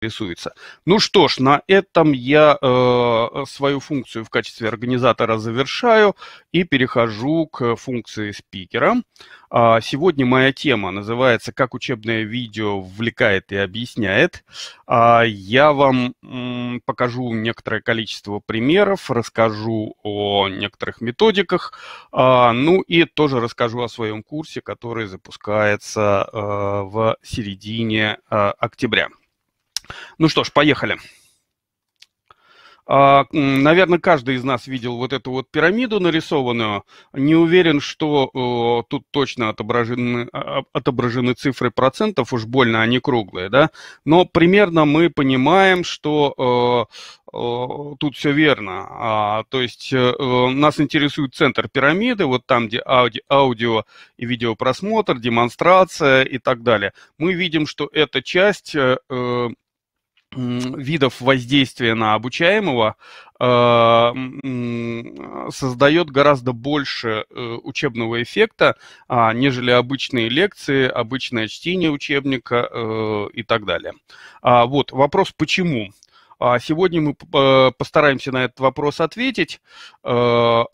рисуется. Ну что ж, на этом я э, свою функцию в качестве организатора завершаю и перехожу к функции спикера. А, сегодня моя тема называется «Как учебное видео вовлекает и объясняет». А, я вам покажу некоторое количество примеров, расскажу о некоторых методиках, а, ну и тоже расскажу о своем курсе, который запускается э, в середине э, октября. Ну что ж, поехали. А, наверное, каждый из нас видел вот эту вот пирамиду нарисованную. Не уверен, что тут точно отображены, а, а, отображены цифры процентов, уж больно они круглые, да. Но примерно мы понимаем, что тут все верно. то есть э, нас интересует центр пирамиды, вот там, где ауди, аудио и видеопросмотр, демонстрация и так далее. Мы видим, что эта часть... Э, э, видов воздействия на обучаемого а, создает гораздо больше э, учебного эффекта, а, нежели обычные лекции, обычное чтение учебника э, и так далее. А, вот вопрос почему. Сегодня мы э, постараемся на этот вопрос ответить. Вот,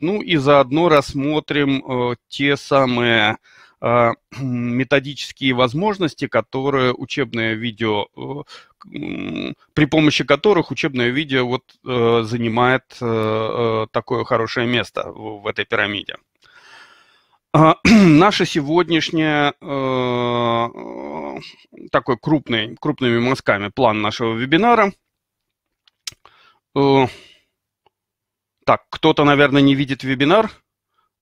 ну и заодно рассмотрим те самые методические возможности, которые учебное видео при помощи которых учебное видео вот, э, занимает э, э такое хорошее место в, в этой пирамиде. А, наше сегодняшнее э, э, такой крупный, крупными мазками план нашего вебинара. Э, так, кто-то, наверное, не видит вебинар.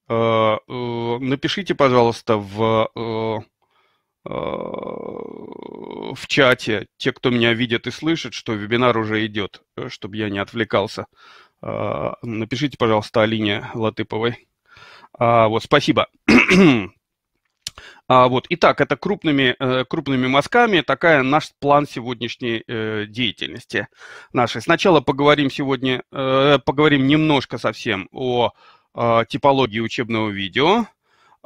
Э, э, напишите, пожалуйста, в... Э, Э, в чате, те, кто меня видит и слышит, что вебинар уже идет, э, чтобы я не отвлекался. Э, напишите, пожалуйста, Алине Латыповой. А, вот, спасибо. А, вот, итак, это крупными, крупными мазками такая наш план сегодняшней э, деятельности нашей. Сначала поговорим сегодня, э, поговорим немножко совсем о э, типологии учебного видео.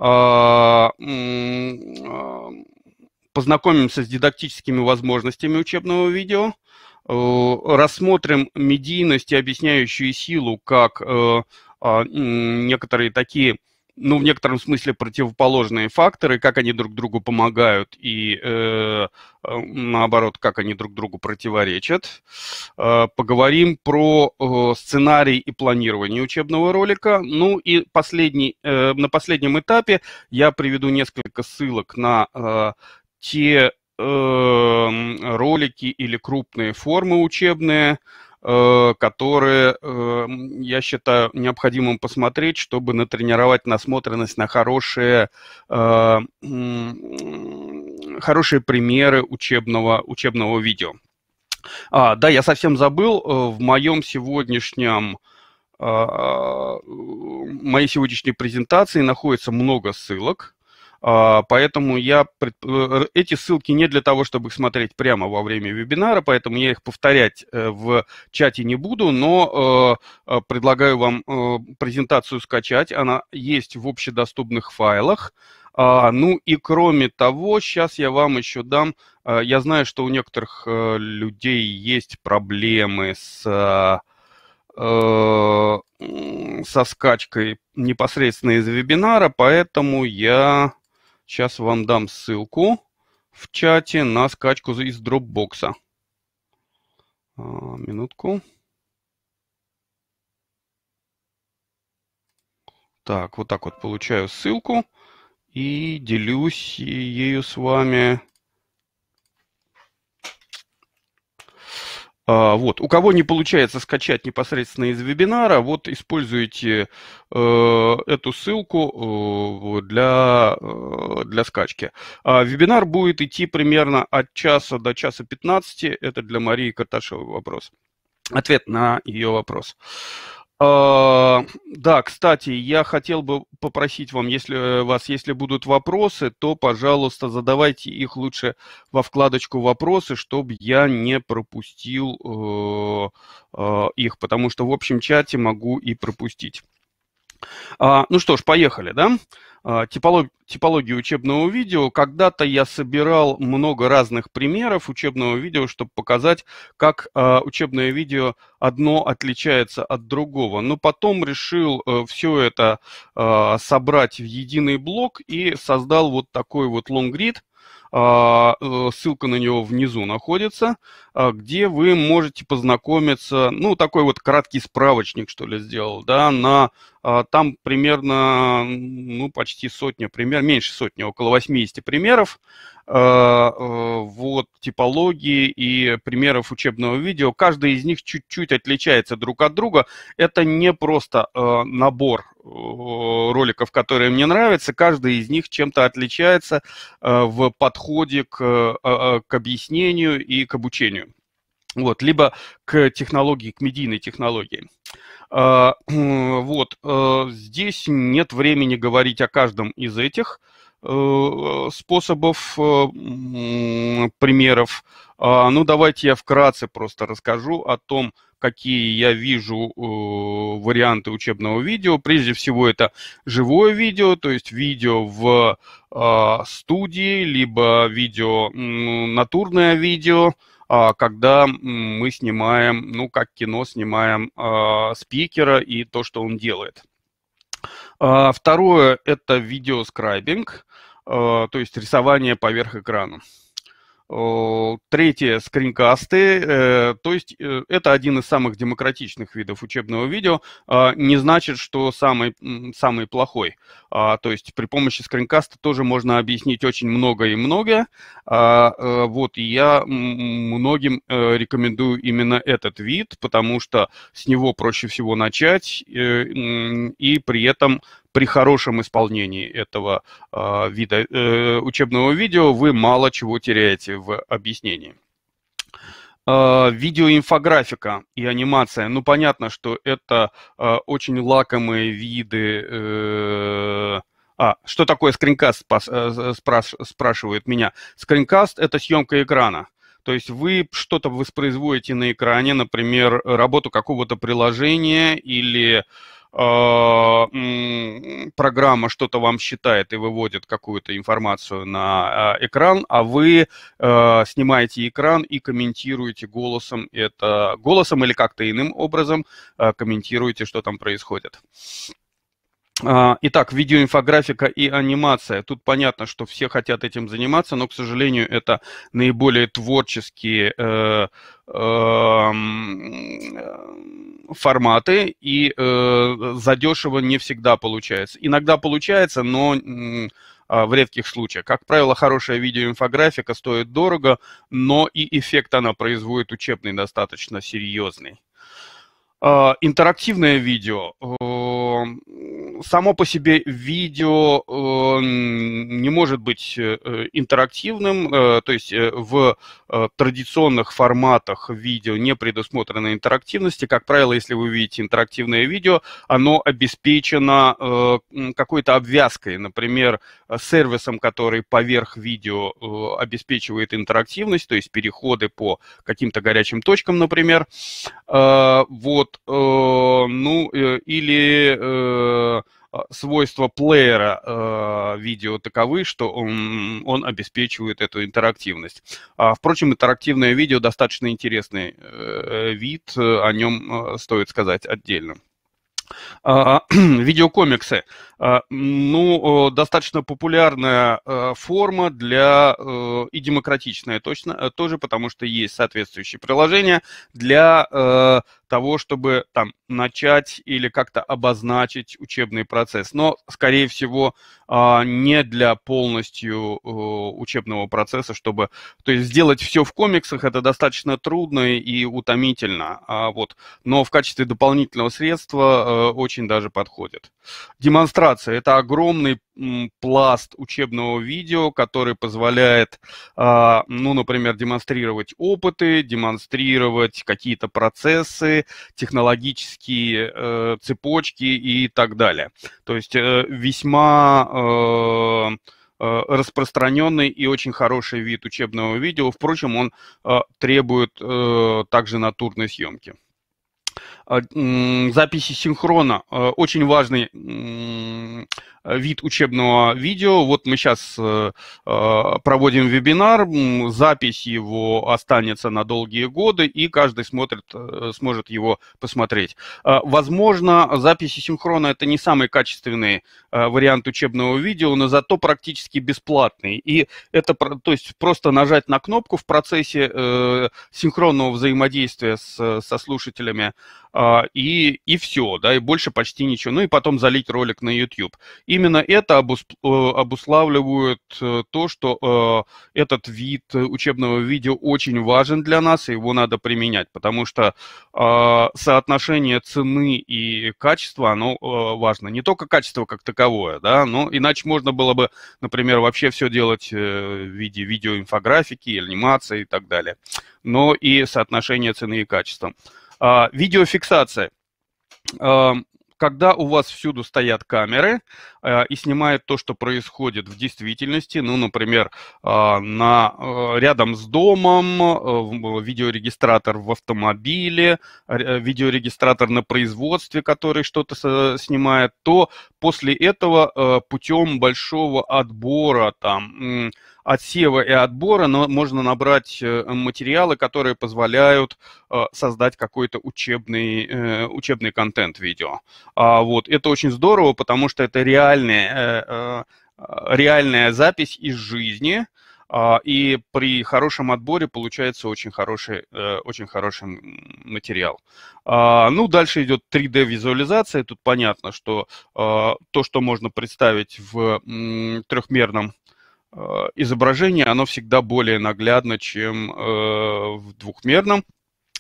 А, а, познакомимся с дидактическими возможностями учебного видео, э, рассмотрим медийность и объясняющую силу как э, а, некоторые такие ну, в некотором смысле противоположные факторы, как они друг другу помогают и, э, э, наоборот, как они друг другу противоречат. Э, поговорим про э, сценарий и планирование учебного ролика. Ну и последний, э, на последнем этапе я приведу несколько ссылок на э, те э, ролики или крупные формы учебные, Э, которые, э, я считаю, необходимым посмотреть, чтобы натренировать насмотренность на хорошие, э, хорошие примеры учебного, учебного видео. А, да, я совсем забыл, в моем сегодняшнем моей сегодняшней презентации находится много ссылок, а, поэтому я э, эти ссылки не для того, чтобы их смотреть прямо во время вебинара, поэтому я их повторять э, в чате не буду, но э, предлагаю вам презентацию скачать. Она есть в общедоступных файлах. А, ну и кроме того, сейчас я вам еще дам, я знаю, что у некоторых людей есть проблемы с со скачкой непосредственно из вебинара, поэтому я Сейчас вам дам ссылку в чате на скачку из дропбокса. Минутку. Так, вот так вот получаю ссылку и делюсь ею с вами. А, вот. У кого не получается скачать непосредственно из вебинара, вот используйте э, эту ссылку э, для, э, для скачки. А вебинар будет идти примерно от часа до часа 15. Это для Марии Карташевой вопрос. Ответ на ее вопрос. А, да, кстати, я хотел бы попросить вам, если у э, вас, если будут вопросы, то, пожалуйста, задавайте их лучше во вкладочку вопросы, чтобы я не пропустил э, а, их, потому что в общем чате могу и пропустить. А, ну что ж, поехали, да? А, типология учебного видео. Когда-то я собирал много разных примеров учебного видео, чтобы показать, как а, учебное видео одно отличается от другого. Но потом решил э, все это а, собрать в единый блок и создал вот такой вот лонгрид, э, ссылка на него внизу находится, где вы можете познакомиться, ну, такой вот краткий справочник, что ли, сделал, да, на а, там примерно, ну, почти сотня пример, меньше сотни, около 80 примеров а, э, вот, типологии и примеров учебного видео. Каждый из них чуть-чуть отличается друг от друга. Это не просто э, набор э, роликов, которые мне нравятся. Каждый из них чем-то отличается в подходе к, к объяснению и к обучению. Вот, либо к технологии, к медийной технологии. А, вот, э, здесь нет времени говорить о каждом из этих э, способов, э, примеров. А, ну, давайте я вкратце просто расскажу о том, какие я вижу варианты учебного видео. Прежде всего, это живое видео, то есть видео в а, студии, либо видео, натурное видео, а, когда мы снимаем, ну, как кино, снимаем а, спикера и то, что он делает. А, второе – это видеоскрайбинг, то есть рисование поверх экрана. Третье – скринкасты, э, то есть э, это один из самых демократичных видов учебного видео, а, не значит, что самый, самый плохой. А, то есть при помощи скринкаста тоже можно объяснить очень много и многое. А, э, вот, и я многим рекомендую именно этот вид, потому что с него проще всего начать, и при этом при хорошем исполнении этого э, вида, э, учебного видео вы мало чего теряете в объяснении. А, видеоинфографика и анимация. Ну, понятно, что это э, очень лакомые виды э, а, что такое скринкаст, э, спраш, спрашивает меня. Скринкаст – это съемка экрана. То есть вы что-то воспроизводите на экране, например, работу какого-то приложения или а, программа что-то вам считает и выводит какую-то информацию на а, экран, а вы а, снимаете экран и комментируете голосом это голосом или как-то иным образом комментируете, что там происходит. Итак, видеоинфографика и анимация. Тут понятно, что все хотят этим заниматься, но, к сожалению, это наиболее творческие э, э, э форматы, и э, задешево не всегда получается. Иногда получается, но э, в редких случаях. Как правило, хорошая видеоинфографика стоит дорого, но и эффект она производит учебный достаточно серьезный. А, интерактивное видео. Само по себе видео не может быть э, э, интерактивным, э, то есть в традиционных форматах видео не предусмотрена интерактивности. Как правило, если вы видите интерактивное видео, оно обеспечено какой-то обвязкой, например, сервисом, который поверх видео обеспечивает интерактивность, то есть переходы по каким-то горячим точкам, например. А, вот вот, э, ну, э, или э, а, свойства плеера э, видео таковы, что он, он обеспечивает эту интерактивность. А, впрочем, интерактивное видео достаточно интересный э, вид, о нем э, стоит сказать отдельно. А, видеокомиксы. А, ну, достаточно популярная форма для и демократичная точно тоже, потому что есть соответствующие приложения для того, чтобы там начать или как-то обозначить учебный процесс. Но, скорее всего, а, не для полностью учебного процесса, чтобы... То есть сделать все в комиксах это достаточно трудно и утомительно. А вот. Но в качестве дополнительного средства э, очень даже подходит. Демонстрация – это огромный пласт учебного видео, который позволяет, а, ну, например, демонстрировать опыты, демонстрировать какие-то процессы, технологические э, цепочки и так далее. То есть э, весьма э, распространенный и очень хороший вид учебного видео. Впрочем, он требует также натурной съемки а, записи синхрона. Очень важный Э, вид учебного видео. Вот мы сейчас э, э, проводим вебинар, запись его останется на долгие годы, и каждый смотрит, сможет его посмотреть. Возможно, записи синхрона – это не самый качественный вариант учебного видео, но зато практически бесплатный. И это, то есть просто нажать на кнопку в процессе синхронного взаимодействия с, со слушателями, а, и, и все, да, и больше почти ничего. Ну и потом залить ролик на YouTube. Именно это обус, э, обуславливает э, то, что э, этот вид учебного видео очень важен для нас, и его надо применять, потому что а, соотношение цены и качества, оно важно. Не только качество как таковое, да, но иначе можно было бы, например, вообще все делать в виде видеоинфографики, анимации и так далее, но и соотношение цены и качества. А, видеофиксация. А, когда у вас всюду стоят камеры э, и снимают то, что происходит в действительности, ну, например, э, на, э, рядом с домом, э, видеорегистратор в автомобиле, э, видеорегистратор на производстве, который что-то снимает, то после этого э, путем большого отбора там... Э, отсева и отбора но можно набрать э, материалы, которые позволяют э, создать какой-то учебный, э, учебный контент видео. А, вот. Это очень здорово, потому что это реальная, реальная запись из жизни, а, и при хорошем отборе получается очень хороший, очень хороший материал. А, ну, дальше идет 3D-визуализация. Тут понятно, что то, что можно представить в трехмерном Э, изображение, оно всегда более наглядно, чем э, в двухмерном.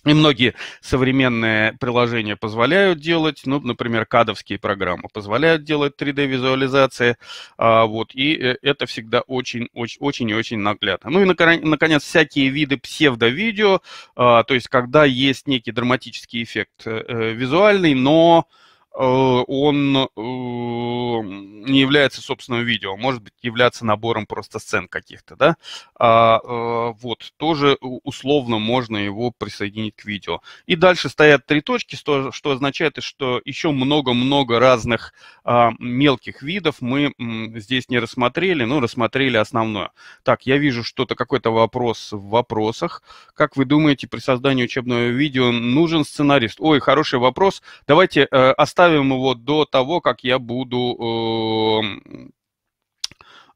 И многие современные приложения позволяют делать, ну, например, кадовские программы позволяют делать 3D-визуализации, а, вот, и э, это всегда очень-очень и очень наглядно. Ну и, наконец, всякие виды псевдовидео, а, то есть когда есть некий драматический эффект визуальный, но Э, он э, не является собственным видео, может быть, являться набором просто сцен каких-то, да, а, э, вот, тоже условно можно его присоединить к видео. И дальше стоят три точки, что, что означает, что еще много-много разных а, мелких видов мы здесь не рассмотрели, но рассмотрели основное. Так, я вижу что-то, какой-то вопрос в вопросах. Как вы думаете, при создании учебного видео нужен сценарист? Ой, хороший вопрос. Давайте оставим оставим его до того, как я буду э,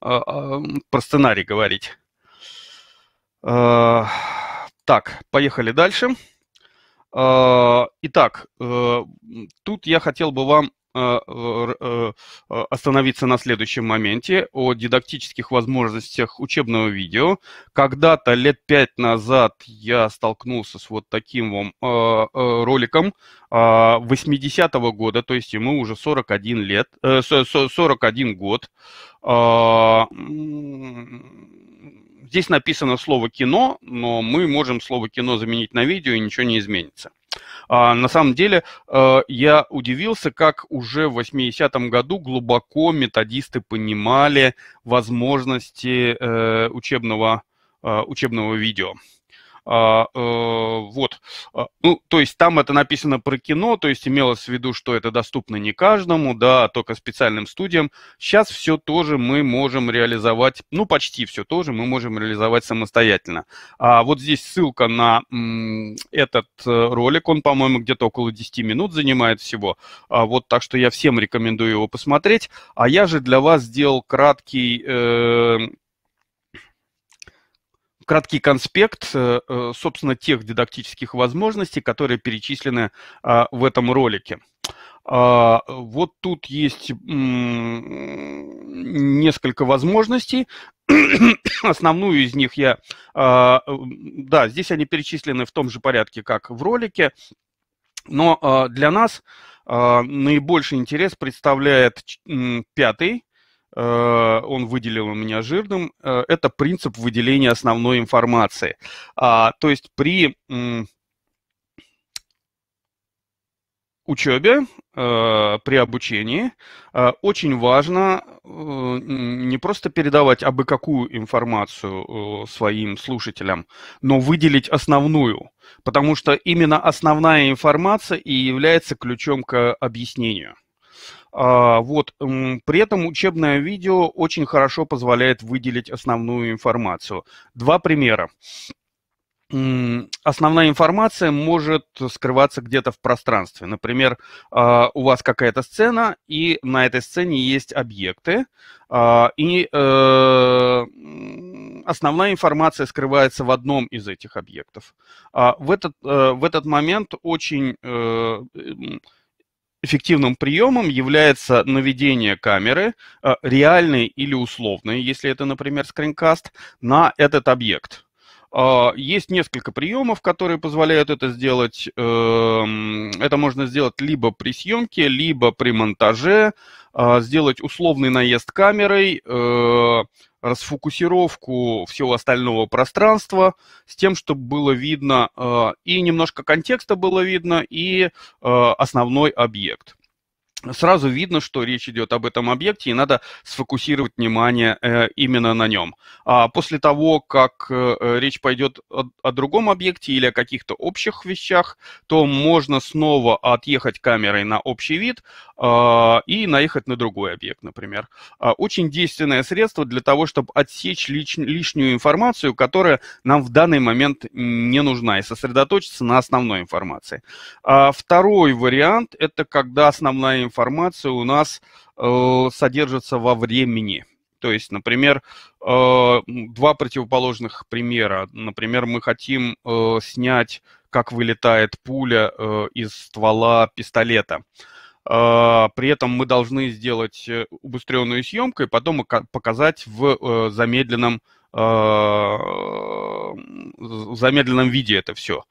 а, а, про сценарий говорить. Э, так, поехали дальше. Э, итак, тут я хотел бы вам Э, э, а, остановиться на следующем моменте, о дидактических возможностях учебного видео. Когда-то лет пять назад я столкнулся с вот таким вам а, э, роликом 80-го а, года, то есть ему уже 41 лет, 41 год. Здесь написано слово «кино», но мы можем слово «кино» заменить на «видео», и ничего не изменится. А, на самом деле э, я удивился, как уже в 80-м году глубоко методисты понимали возможности э, учебного, э, учебного видео. А, э, вот. А, ну, то есть там это написано про кино, то есть имелось в виду, что это доступно не каждому, да, а только специальным студиям. Сейчас все тоже мы можем реализовать, ну, почти все тоже мы можем реализовать самостоятельно. А вот здесь ссылка на этот э, ролик, он, по-моему, где-то около 10 минут занимает всего. А вот так что я всем рекомендую его посмотреть. А я же для вас сделал краткий... Э, краткий конспект, э, э, собственно, тех дидактических возможностей, которые перечислены а, в этом ролике. А, вот тут есть несколько возможностей. Основную из них я... А, да, здесь они перечислены в том же порядке, как в ролике. Но для нас наибольший интерес представляет пятый Э, он выделил у меня жирным, э, это принцип выделения основной информации. А, то есть при учебе, э, при обучении очень важно не просто передавать абы какую информацию своим слушателям, но выделить основную, потому что именно основная информация и является ключом к объяснению. А, вот. При этом учебное видео очень хорошо позволяет выделить основную информацию. Два примера. Основная информация может скрываться где-то в пространстве. Например, а, у вас какая-то сцена, и на этой сцене есть объекты, а, и э, основная информация скрывается в одном из этих объектов. В этот, э, в этот момент очень э, эффективным приемом является наведение камеры, э, реальной или условной, если это, например, скринкаст, на этот объект. А, есть несколько приемов, которые позволяют это сделать. Эм, это можно сделать либо при съемке, либо при монтаже, а, сделать условный наезд камерой, э, расфокусировку всего остального пространства с тем, чтобы было видно э, и немножко контекста было видно, и э, основной объект сразу видно, что речь идет об этом объекте, и надо сфокусировать внимание э, именно на нем. А после того, как э, э, речь пойдет о, о другом объекте или о каких-то общих вещах, то можно снова отъехать камерой на общий вид а, и наехать на другой объект, например. А, очень действенное средство для того, чтобы отсечь лиш, лишнюю информацию, которая нам в данный момент не нужна, и сосредоточиться на основной информации. А второй вариант – это когда основная информация информация у нас э, содержится во времени. То есть, например, э, два противоположных примера. Например, мы хотим э, снять, как вылетает пуля э, из ствола пистолета. Э, при этом мы должны сделать э, убыстренную съемку и потом показать в э, замедленном в замедленном виде это все.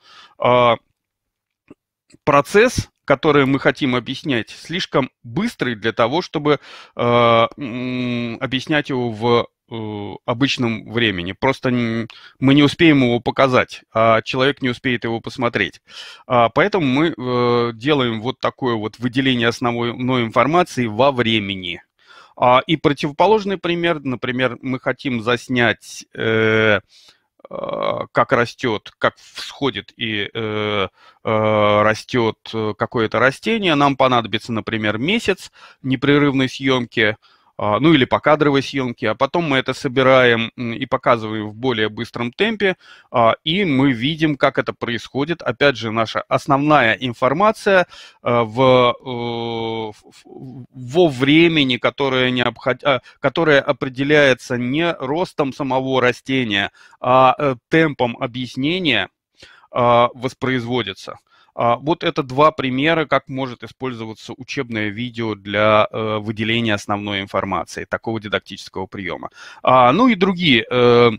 Процесс которые мы хотим объяснять, слишком быстрый для того, чтобы э, объяснять его в э, обычном времени. Просто не, мы не успеем его показать, а человек не успеет его посмотреть. А, поэтому мы э, делаем вот такое вот выделение основной информации во времени. А, и противоположный пример, например, мы хотим заснять, э, э, как растет, как всходит и э, растет э, какое-то растение, нам понадобится, например, месяц непрерывной съемки, а, ну или по кадровой съемке, а потом мы это собираем и показываем в более быстром темпе, а, и мы видим, как это происходит. Опять же, наша основная информация э, в, э, во времени, которое, необход... которое определяется не ростом самого растения, а темпом объяснения, а, воспроизводится. А, вот это два примера, как может использоваться учебное видео для э, выделения основной информации, такого дидактического приема. А, ну и другие э,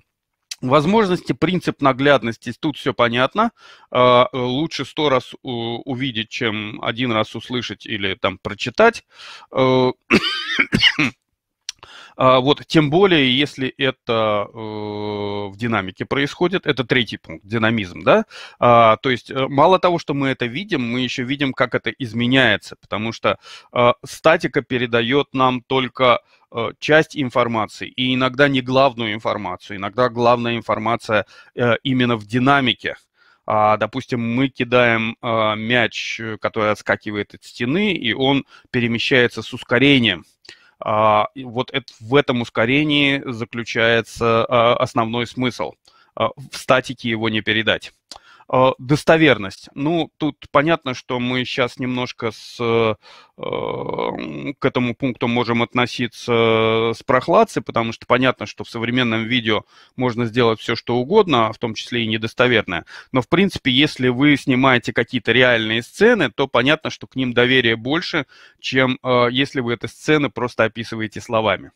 Возможности, принцип наглядности, тут все понятно. А, э, лучше сто раз увидеть, чем один раз услышать или там прочитать. А, вот, тем более, если это э, в динамике происходит, это третий пункт, динамизм, да? А, то есть э, мало того, что мы это видим, мы еще видим, как это изменяется, потому что э, статика передает нам только э, часть информации и иногда не главную информацию, иногда главная информация э, именно в динамике. А, допустим, мы кидаем э, мяч, э, который отскакивает от стены, и он перемещается с ускорением – а, вот это, в этом ускорении заключается а, основной смысл. А, в статике его не передать. А, достоверность. Ну, тут понятно, что мы сейчас немножко с, э, к этому пункту можем относиться с прохладцей, потому что понятно, что в современном видео можно сделать все, что угодно, а в том числе и недостоверное. Но, в принципе, если вы снимаете какие-то реальные сцены, то понятно, что к ним доверие больше, чем э, если вы эти сцены просто описываете словами.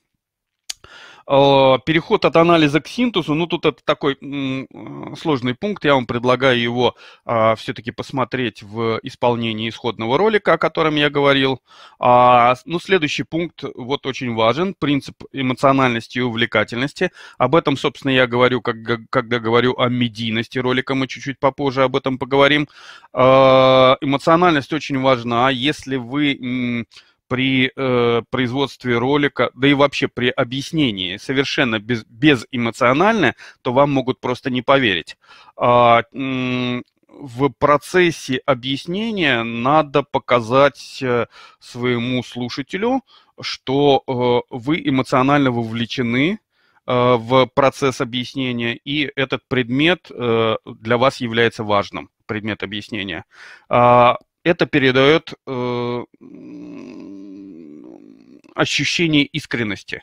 Э, переход от анализа к синтезу, ну тут это такой э, сложный пункт, я вам предлагаю его а, все-таки посмотреть в исполнении исходного ролика, о котором я говорил. А, ну следующий пункт вот очень важен, принцип эмоциональности и увлекательности. Об этом, собственно, я говорю, как, когда говорю о медийности ролика, мы чуть-чуть попозже об этом поговорим. А, эмоциональность очень важна, если вы при э, производстве ролика, да и вообще при объяснении совершенно без, безэмоциональное, то вам могут просто не поверить. А, в процессе объяснения надо показать э, своему слушателю, что э, вы эмоционально вовлечены э, в процесс объяснения, и этот предмет э, для вас является важным, предмет объяснения. А, это передает э, ощущение искренности.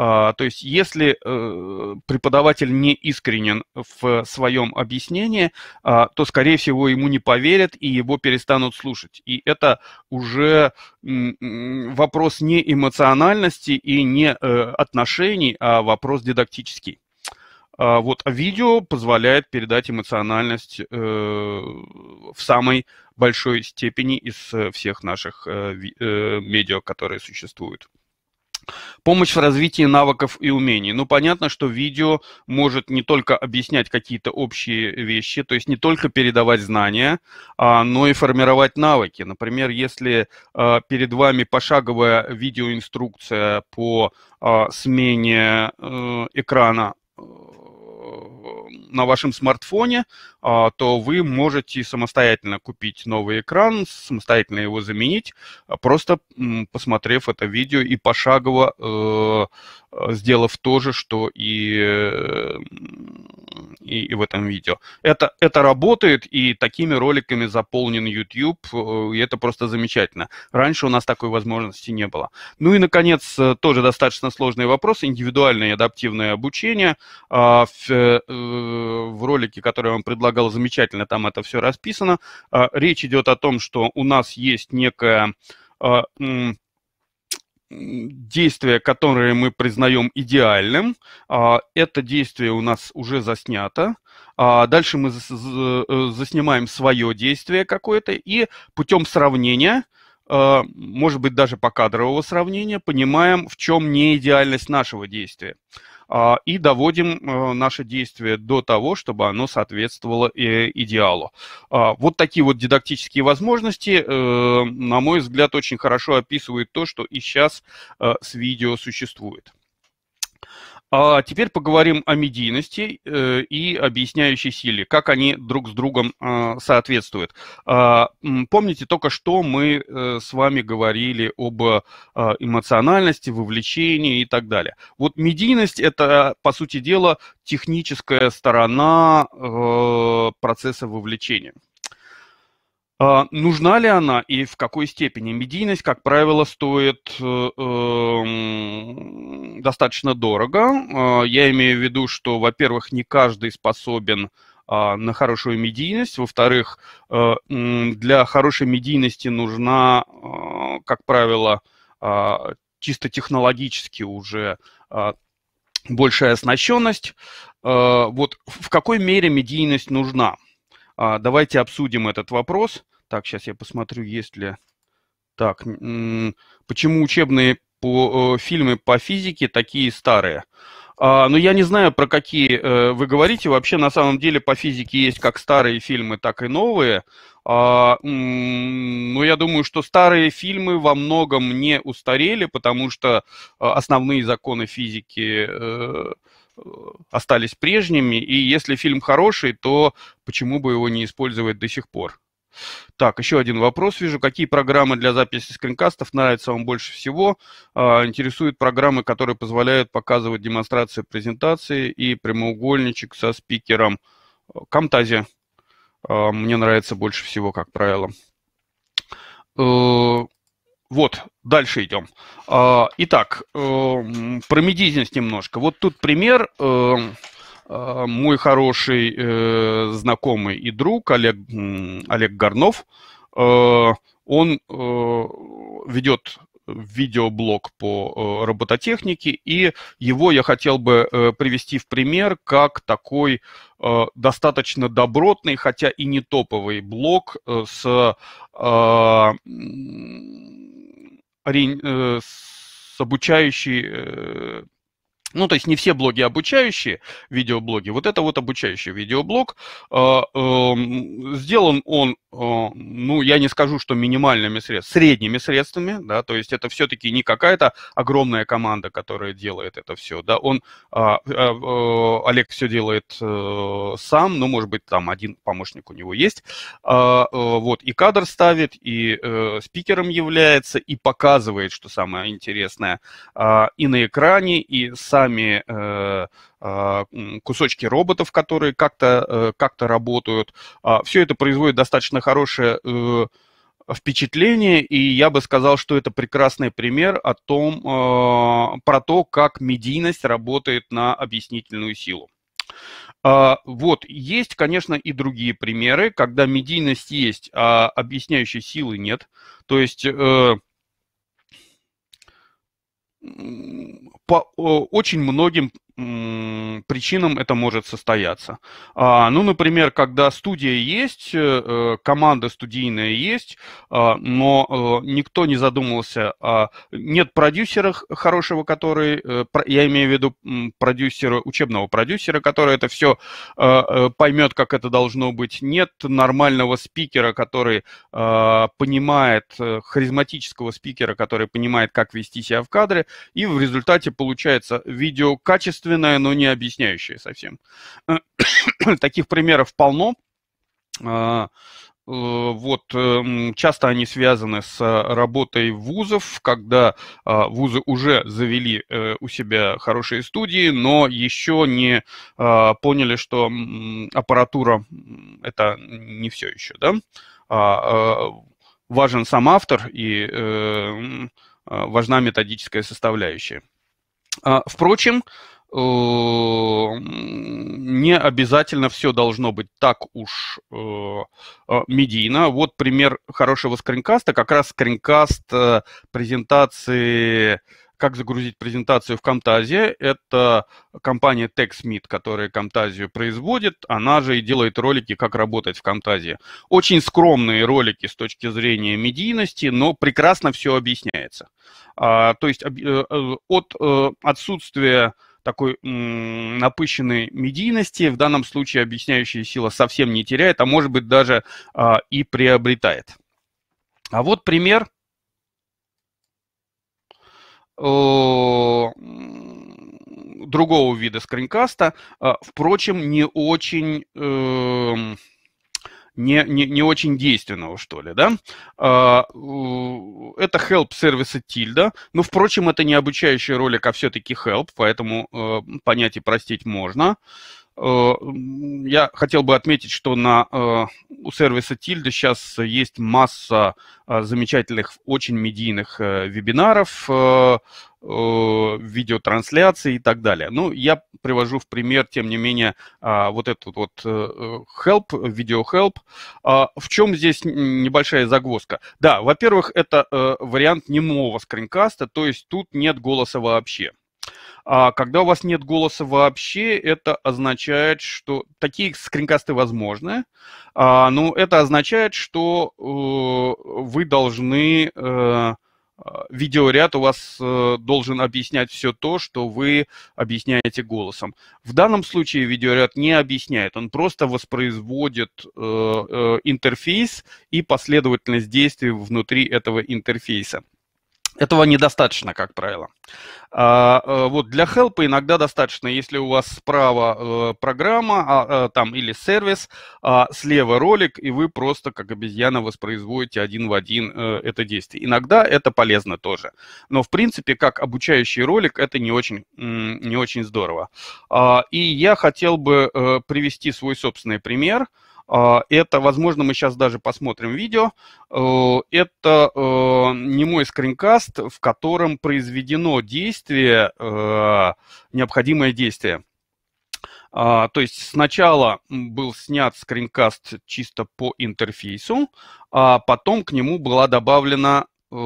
А, то есть если э, преподаватель не искренен в своем объяснении, а, то, скорее всего, ему не поверят и его перестанут слушать. И это уже вопрос не эмоциональности и не э, отношений, а вопрос дидактический. А, вот, видео позволяет передать эмоциональность э, в самой большой степени из э, всех наших э, э, медиа, которые существуют. Помощь в развитии навыков и умений. Ну, понятно, что видео может не только объяснять какие-то общие вещи, то есть не только передавать знания, а, но и формировать навыки. Например, если а, перед вами пошаговая видеоинструкция по а, смене экрана на вашем смартфоне, а, то вы можете самостоятельно купить новый экран, самостоятельно его заменить, а просто посмотрев это видео и пошагово э, э, сделав то же, что и э, и, и в этом видео. Это, это работает, и такими роликами заполнен YouTube, э, и это просто замечательно. Раньше у нас такой возможности не было. Ну и, наконец, э, тоже достаточно сложный вопрос, индивидуальное и адаптивное обучение. В, а, э, в ролике, который я вам предлагал, замечательно там это все расписано. А, речь идет о том, что у нас есть некая а, действие, которое мы признаем идеальным, а, это действие у нас уже заснято. А, дальше мы э, заснимаем свое действие какое-то и путем сравнения, а, может быть даже по кадрового сравнения, понимаем, в чем неидеальность нашего действия. А, и доводим э, наше действие до того, чтобы оно соответствовало э, идеалу. А, вот такие вот дидактические возможности, э, на мой взгляд, очень хорошо описывают то, что и сейчас с видео существует. А теперь поговорим о медийности э, и объясняющей силе, как они друг с другом а, соответствуют. А, помните, только что мы э, с вами говорили об а, эмоциональности, вовлечении и так далее. Вот медийность – это, по сути дела, техническая сторона э, процесса вовлечения. А нужна ли она и в какой степени? Медийность, как правило, стоит э, эм, достаточно дорого. А, я имею в виду, что, во-первых, не каждый способен а, на хорошую медийность. Во-вторых, э, для хорошей медийности нужна, как правило, чисто технологически уже большая оснащенность. вот в какой мере медийность нужна? Давайте обсудим этот вопрос. Так, сейчас я посмотрю, есть ли... Так, почему учебные по, э, фильмы по физике такие старые? А, ну, я не знаю, про какие э, вы говорите. Вообще, на самом деле, по физике есть как старые фильмы, так и новые. А, но я думаю, что старые фильмы во многом не устарели, потому что э, основные законы физики... Э, остались прежними, и если фильм хороший, то почему бы его не использовать до сих пор? Так, еще один вопрос вижу. Какие программы для записи скринкастов нравятся вам больше всего? А, интересуют программы, которые позволяют показывать демонстрации презентации и прямоугольничек со спикером. А, Камтазия а, мне нравится больше всего, как правило. А, вот, дальше идем. А, итак, э, про медийность немножко. Вот тут пример э, а, мой хороший э, знакомый и друг Олег, Олег Горнов, э, он э, ведет видеоблог по робототехнике, и его я хотел бы привести в пример как такой достаточно добротный, хотя и не топовый блог с, с обучающей ну, то есть не все блоги обучающие, видеоблоги. Вот это вот обучающий видеоблог. А, эм, сделан он, а, ну, я не скажу, что минимальными средствами, средними средствами, да, то есть это все-таки не какая-то огромная команда, которая делает это все, да. Он, а, э, э, Олег все делает э, сам, ну, может быть, там один помощник у него есть. Вот, и кадр ставит, и спикером является, и показывает, что самое интересное, и на экране, и сам сами э, а, кусочки роботов, которые как-то э, как работают. А, Все это производит достаточно хорошее э, впечатление, и я бы сказал, что это прекрасный пример о том, про то, как медийность работает на объяснительную силу. А, вот, есть, конечно, и другие примеры, когда медийность есть, а объясняющей силы нет. То есть по очень многим причинам это может состояться. А, ну, например, когда студия есть, э, э, команда студийная есть, а, но э, никто не задумывался, нет продюсера хорошего, который, я имею в виду продюсера, учебного продюсера, который это все поймет, как это должно быть, нет нормального спикера, который а, понимает, харизматического спикера, который понимает, как вести себя в кадре, и в результате получается видео качество существенное, но не объясняющее совсем. Таких примеров полно. А, э, вот эм, часто они связаны с э, работой вузов, когда а, вузы уже завели э, у себя хорошие студии, но еще не а, поняли, что аппаратура это не все еще, да? Важен сам автор и важна методическая составляющая. Впрочем, Эм, не обязательно все должно быть так уж э, э, медийно. Вот пример хорошего скринкаста, как раз скринкаст э, презентации как загрузить презентацию в Camtasia. Это компания TechSmith, которая Camtasia производит. Она же и делает ролики, как работать в Camtasia. Очень скромные ролики с точки зрения медийности, но прекрасно все объясняется. А, то есть от отсутствия такой напыщенной медийности, в данном случае объясняющая сила совсем не теряет, а может быть даже а, и приобретает. А вот пример другого вида скринкаста, а, впрочем, не очень эм, не, не, не очень действенного, что ли, да. А, э, это help сервиса тильда, но, впрочем, это не обучающий ролик, а все-таки help, поэтому э, понять и простить можно. Э, я хотел бы отметить, что на, э, у сервиса Тильда сейчас есть масса э, замечательных, очень медийных вебинаров, видеотрансляций и так далее. Ну, я привожу в пример, тем не менее, вот этот вот help, видео Help. А в чем здесь небольшая загвоздка? Да, во-первых, это вариант немого скринкаста, то есть тут нет голоса вообще. А когда у вас нет голоса вообще, это означает, что такие скринкасты возможны, а, но ну, это означает, что э, вы должны, э, а, видеоряд у вас э, должен объяснять все то, что вы объясняете голосом. В данном случае видеоряд не объясняет, он просто воспроизводит э, э, интерфейс и последовательность действий внутри этого интерфейса. Этого недостаточно, как правило. А, э, вот для help иногда достаточно, если у вас справа э, программа а, а, там или сервис, а слева ролик, и вы просто как обезьяна воспроизводите один в один э, это действие. Иногда это полезно тоже. Но в принципе, как обучающий ролик, это не очень, не очень здорово. А, и я хотел бы э, привести свой собственный пример – а, это, возможно, мы сейчас даже посмотрим видео. Э, это э, не мой скринкаст, в котором произведено действие, э, необходимое действие. А, то есть сначала был снят скринкаст чисто по интерфейсу, а потом к нему была добавлена Э,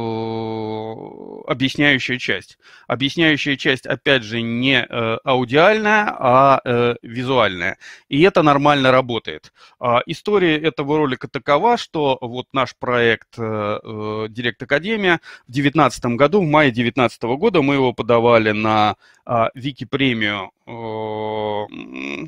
объясняющая часть. Объясняющая часть, опять же, не э, аудиальная, а э, визуальная. И это нормально работает. А история этого ролика такова, что вот наш проект э, э, Директ э, Академия в 2019 году, в мае 2019 года мы его подавали на а, Вики премию Э,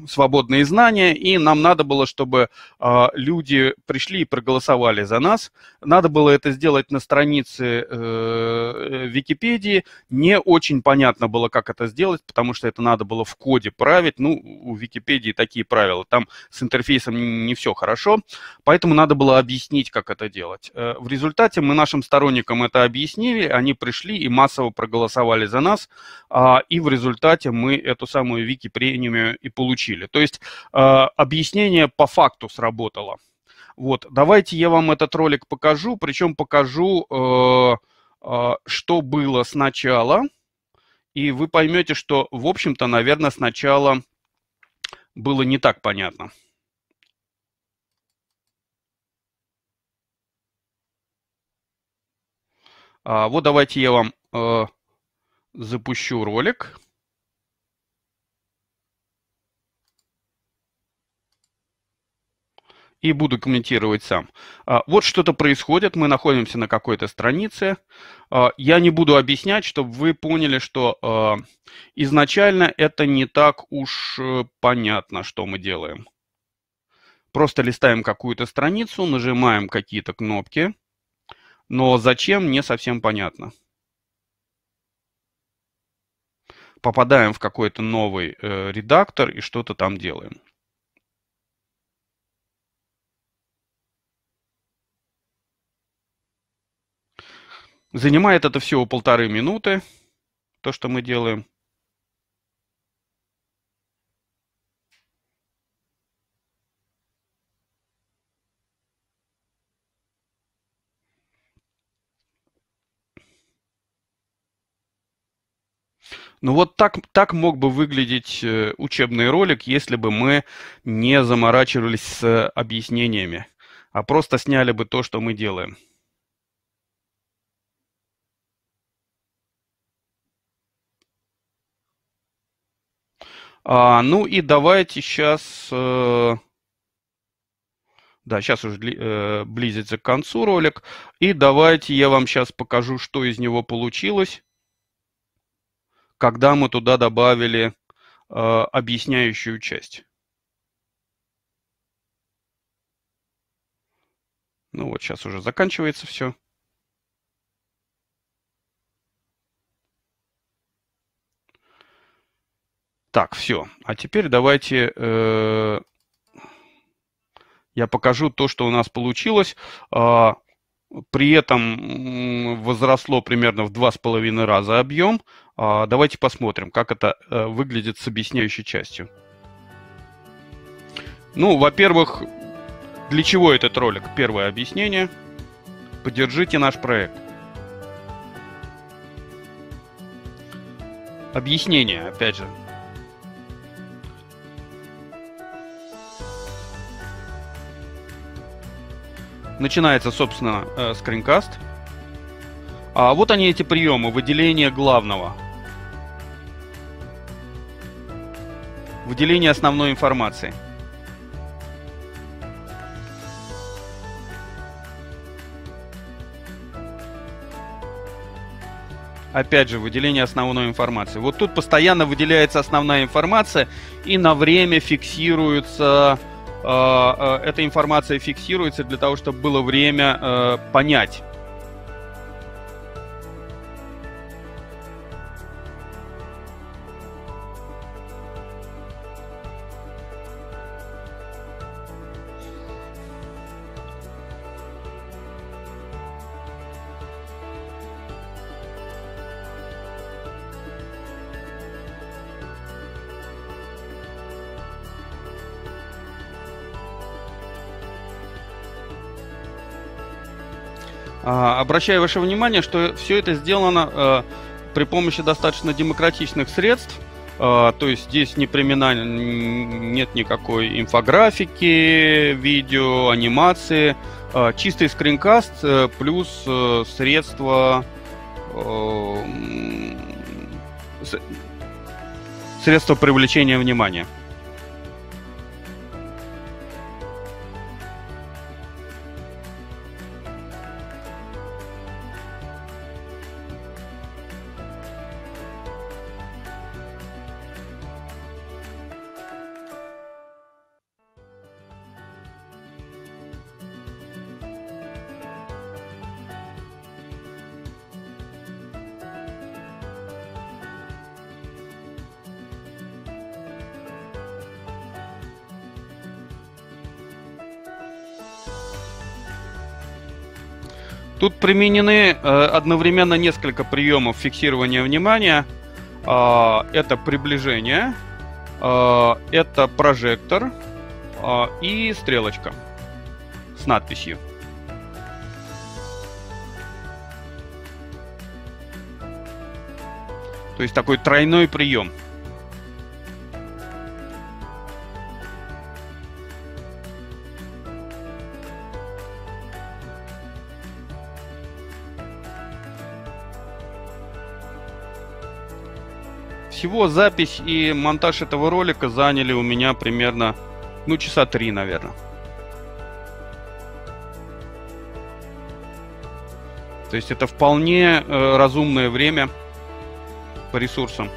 свободные знания, и нам надо было, чтобы а, люди пришли и проголосовали за нас. Надо было это сделать на странице э, Википедии. Не очень понятно было, как это сделать, потому что это надо было в коде править. Ну, у Википедии такие правила. Там с интерфейсом не все хорошо, поэтому надо было объяснить, как это делать. Э, в результате мы нашим сторонникам это объяснили, они пришли и массово проголосовали за нас, а, и в результате мы эту самую самую Вики премию и получили. То есть э, объяснение по факту сработало. Вот, давайте я вам этот ролик покажу, причем покажу, э, э, что было сначала, и вы поймете, что, в общем-то, наверное, сначала было не так понятно. А, вот давайте я вам э, запущу ролик. и буду комментировать сам. А, вот что-то происходит, мы находимся на какой-то странице. А, я не буду объяснять, чтобы вы поняли, что а, изначально это не так уж э, понятно, что мы делаем. Просто листаем какую-то страницу, нажимаем какие-то кнопки, но зачем, не совсем понятно. Попадаем в какой-то новый э, редактор и что-то там делаем. Занимает это всего полторы минуты, то, что мы делаем. Ну вот так, так мог бы выглядеть э, учебный ролик, если бы мы не заморачивались с э, объяснениями, а просто сняли бы то, что мы делаем. А, ну и давайте сейчас... Э, да, сейчас уже э, близится к концу ролик. И давайте я вам сейчас покажу, что из него получилось, когда мы туда добавили э, объясняющую часть. Ну вот, сейчас уже заканчивается все. Так, все. А теперь давайте э, я покажу то, что у нас получилось. Э, при этом возросло примерно в два с половиной раза объем. Э, а, давайте посмотрим, как это э, выглядит с объясняющей частью. Ну, во-первых, для чего этот ролик? Первое объяснение. Поддержите наш проект. Объяснение, опять же, Начинается, собственно, скринкаст. Э, а вот они эти приемы, выделение главного. Выделение основной информации. опять же, выделение основной информации. Вот тут постоянно выделяется основная информация и на время фиксируется а, а, эта информация фиксируется для того, чтобы было время э, понять, А, обращаю ваше внимание, что все это сделано э, при помощи достаточно демократичных средств. А, то есть здесь не применено, нет никакой инфографики, видео, анимации. А, чистый скринкаст э, плюс э, средства средства привлечения внимания. Тут применены э, одновременно несколько приемов фиксирования внимания. Э, это приближение, э, это прожектор э, и стрелочка с надписью. То есть такой тройной прием – всего запись и монтаж этого ролика заняли у меня примерно, ну, часа три, наверное. То есть это вполне э, разумное время по ресурсам.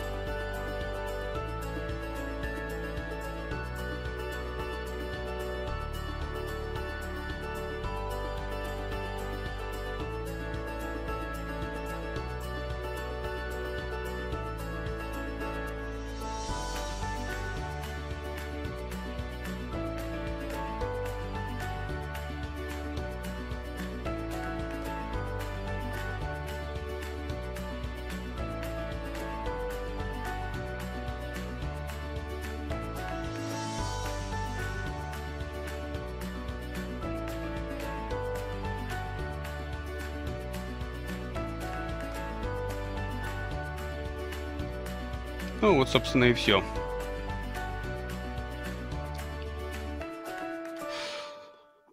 Вот, собственно, и все.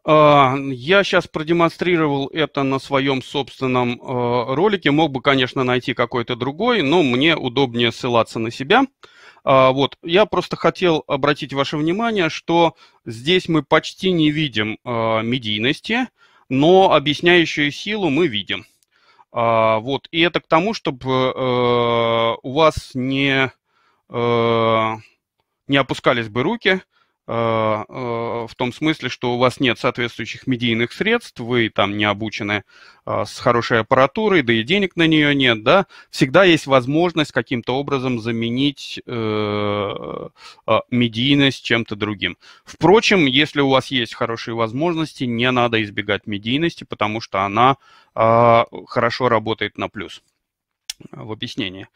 А, я сейчас продемонстрировал это на своем собственном э, ролике. Мог бы, конечно, найти какой-то другой, но мне удобнее ссылаться на себя. А, вот. Я просто хотел обратить ваше внимание, что здесь мы почти не видим э, медийности, но объясняющую силу мы видим. А, вот. И это к тому, чтобы э, у вас не Э, не опускались бы руки, э, э, в том смысле, что у вас нет соответствующих медийных средств, вы там не обучены с хорошей аппаратурой, да и денег на нее нет, да, всегда есть возможность каким-то образом заменить медийность чем-то другим. Впрочем, если у вас есть хорошие возможности, не надо избегать медийности, потому что она хорошо работает на плюс в объяснении.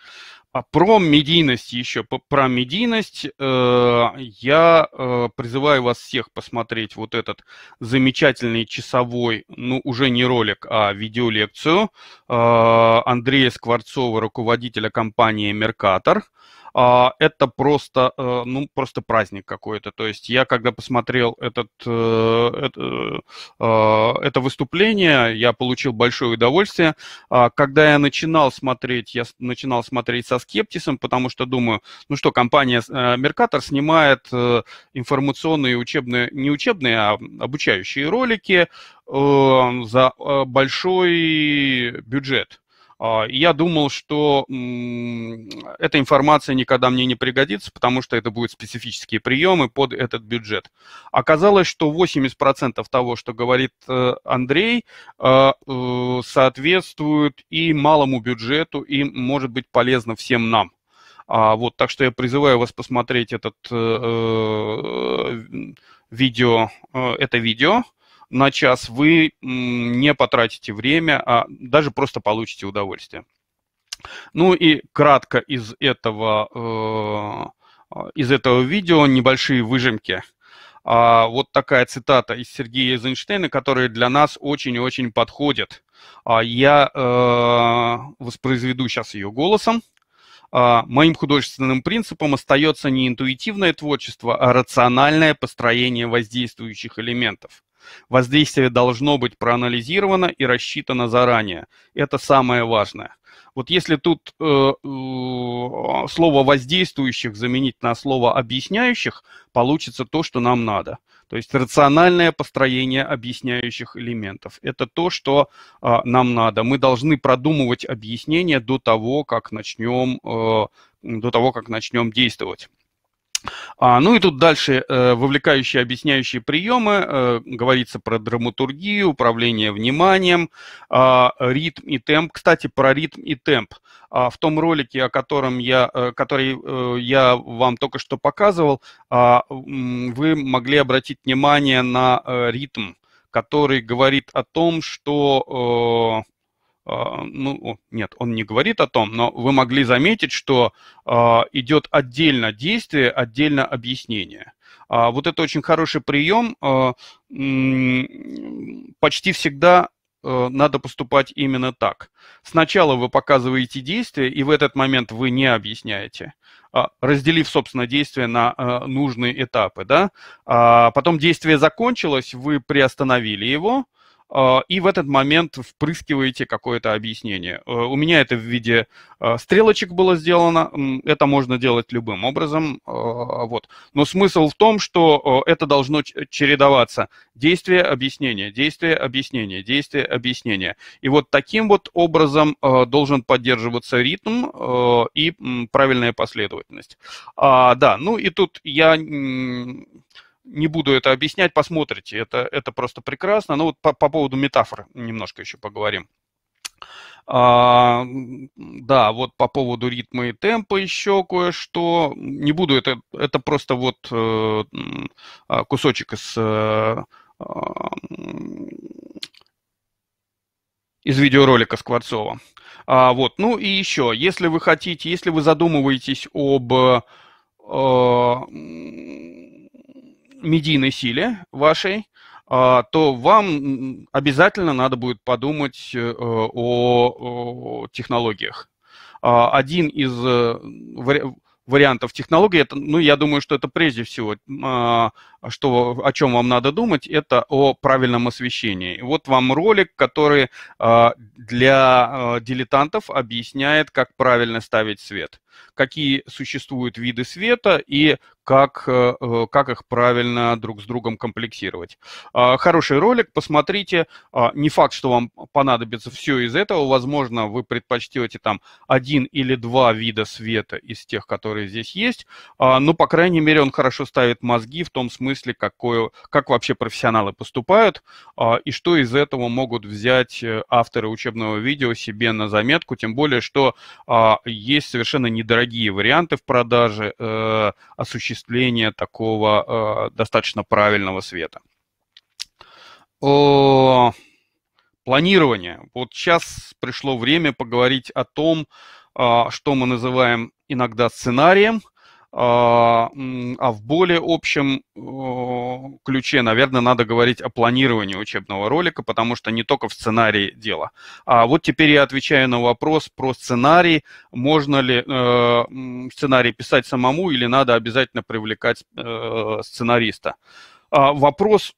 А про медийность еще, про медийность э, я э, призываю вас всех посмотреть вот этот замечательный часовой, ну уже не ролик, а видеолекцию э, Андрея Скворцова, руководителя компании «Меркатор». А, это просто, э, ну, просто праздник какой-то. То есть я, когда посмотрел этот, э, это, э, а, это выступление, я получил большое удовольствие. А, когда я начинал смотреть, я начинал смотреть со скептисом, потому что думаю, ну что, компания Mercator снимает информационные учебные, не учебные, а обучающие ролики за большой бюджет. А, я думал, что эта информация никогда мне не пригодится, потому что это будут специфические приемы под этот бюджет. Оказалось, что 80% того, что говорит э, Андрей, а, э, соответствует и малому бюджету, и может быть полезно всем нам. А, вот, так что я призываю вас посмотреть этот э, видео, это видео на час, вы не потратите время, а даже просто получите удовольствие. Ну и кратко из этого, э, э, из этого видео небольшие выжимки. А, вот такая цитата из Сергея Эйзенштейна, которая для нас очень-очень подходит. А, я э, воспроизведу сейчас ее голосом. А, Моим художественным принципом остается не интуитивное творчество, а рациональное построение воздействующих элементов. Воздействие должно быть проанализировано и рассчитано заранее. Это самое важное. Вот если тут э, э, слово воздействующих заменить на слово объясняющих, получится то, что нам надо. То есть рациональное построение объясняющих элементов. Это то, что э, нам надо. Мы должны продумывать объяснение до того, как начнем, э, до того, как начнем действовать. А, ну и тут дальше э, вовлекающие, объясняющие приемы. Э, говорится про драматургию, управление вниманием, э, ритм и темп. Кстати, про ритм и темп. А, в том ролике, о котором я, э, который э, я вам только что показывал, э, вы могли обратить внимание на э, ритм, который говорит о том, что... Э, а, ну, нет, он не говорит о том, но вы могли заметить, что а, идет отдельно действие, отдельно объяснение. А, вот это очень хороший прием. Почти всегда э, надо поступать именно так. Сначала вы показываете действие, и в этот момент вы не объясняете, разделив, собственно, действие на э, нужные этапы. Да? Потом действие закончилось, вы приостановили его, а, и в этот момент впрыскиваете какое-то объяснение. Э, у меня это в виде э, стрелочек было сделано, это можно делать любым образом. А, вот. Но смысл в том, что э, это должно чередоваться. Действие, объяснение, действие, объяснение, действие, объяснение. И вот таким вот образом должен поддерживаться ритм и правильная последовательность. А, да, ну и тут я не буду это объяснять, посмотрите, это, это просто прекрасно. Но ну, вот по, по поводу метафор немножко еще поговорим. А, да, вот по поводу ритма и темпа еще кое-что. Не буду, это, это просто вот э, а, кусочек из, э, а, из видеоролика Скворцова. А, вот, ну и еще, если вы хотите, если вы задумываетесь об... Э, медийной силе вашей, а, то вам обязательно надо будет подумать э, о технологиях. А, один из э, вариантов технологии, это, ну, я думаю, что это прежде всего, а, что, о чем вам надо думать, это о правильном освещении. Вот вам ролик, который для дилетантов объясняет, как правильно ставить свет какие существуют виды света и как, э, э, как их правильно друг с другом комплексировать. А, хороший ролик, посмотрите. А, не факт, что вам понадобится все из этого. Возможно, вы предпочтете там один или два вида света из тех, которые здесь есть. А, но, по крайней мере, он хорошо ставит мозги в том смысле, какое, как вообще профессионалы поступают и что из этого могут взять э, авторы учебного видео себе на заметку. Тем более, что есть совершенно недорогие варианты в продаже э, осуществления такого э, достаточно правильного света. О, планирование. Вот сейчас пришло время поговорить о том, э, что мы называем иногда сценарием – а, а в более общем ключе, наверное, надо говорить о планировании учебного ролика, потому что не только в сценарии дело. А вот теперь я отвечаю на вопрос про сценарий. Можно ли э, сценарий писать самому или надо обязательно привлекать э, сценариста? А, вопрос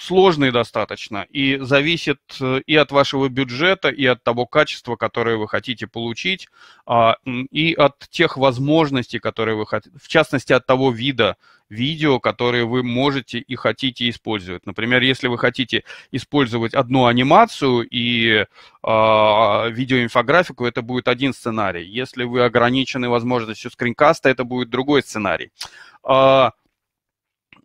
сложный достаточно и зависит э, и от вашего бюджета, и от того качества, которое вы хотите получить, а, и от тех возможностей, которые вы хотите, в частности от того вида видео, которые вы можете и хотите использовать. Например, если вы хотите использовать одну анимацию и а, видеоинфографику, это будет один сценарий. Если вы ограничены возможностью скринкаста, это будет другой сценарий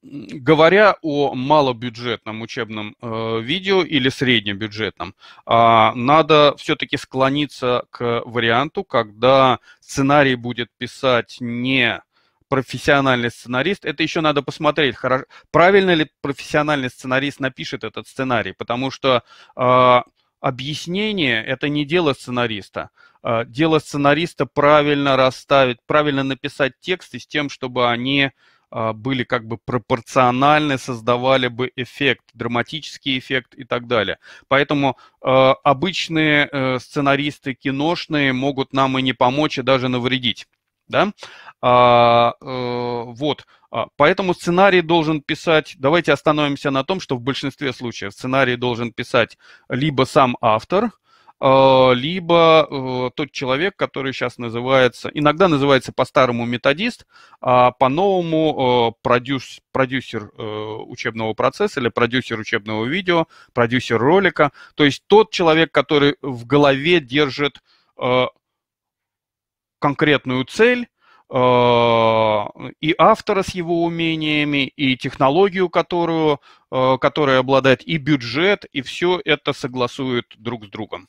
говоря о малобюджетном учебном э, видео или среднебюджетном, а, надо все-таки склониться к варианту, когда сценарий будет писать не профессиональный сценарист, это еще надо посмотреть, хорошо, правильно ли профессиональный сценарист напишет этот сценарий, потому что э, объяснение это не дело сценариста. Э, дело сценариста правильно расставить, правильно написать тексты с тем, чтобы они а, были как бы пропорциональны, создавали бы эффект, драматический эффект и так далее. Поэтому э, обычные э, сценаристы киношные могут нам и не помочь, и даже навредить. Да? А, э, вот. А, поэтому сценарий должен писать, давайте остановимся на том, что в большинстве случаев сценарий должен писать либо сам автор, а, либо э, тот человек, который сейчас называется, иногда называется по-старому методист, а по-новому э, продюс, продюсер э, учебного процесса или продюсер учебного видео, продюсер ролика, то есть тот человек, который в голове держит конкретную цель, а, и автора с его умениями, и технологию, которую, которая обладает, и бюджет, и все это согласует друг с другом.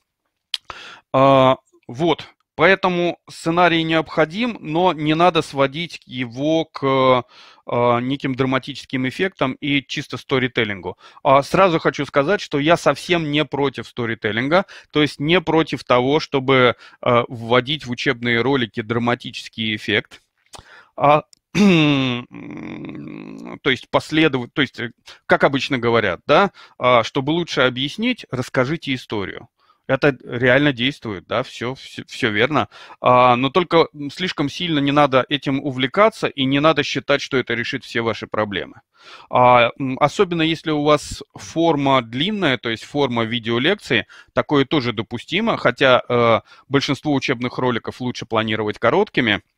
А, вот, поэтому сценарий необходим, но не надо сводить его к а, неким драматическим эффектам и чисто сторителлингу. А сразу хочу сказать, что я совсем не против сторителлинга, то есть не против того, чтобы а, вводить в учебные ролики драматический эффект. А, то есть последов, то есть, э, как обычно говорят, да, чтобы лучше объяснить, расскажите историю это реально действует, да, все, все, все верно. А, но только слишком сильно не надо этим увлекаться и не надо считать, что это решит все ваши проблемы. А, особенно если у вас форма длинная, то есть форма видеолекции, такое тоже допустимо, хотя э, большинство учебных роликов лучше планировать короткими –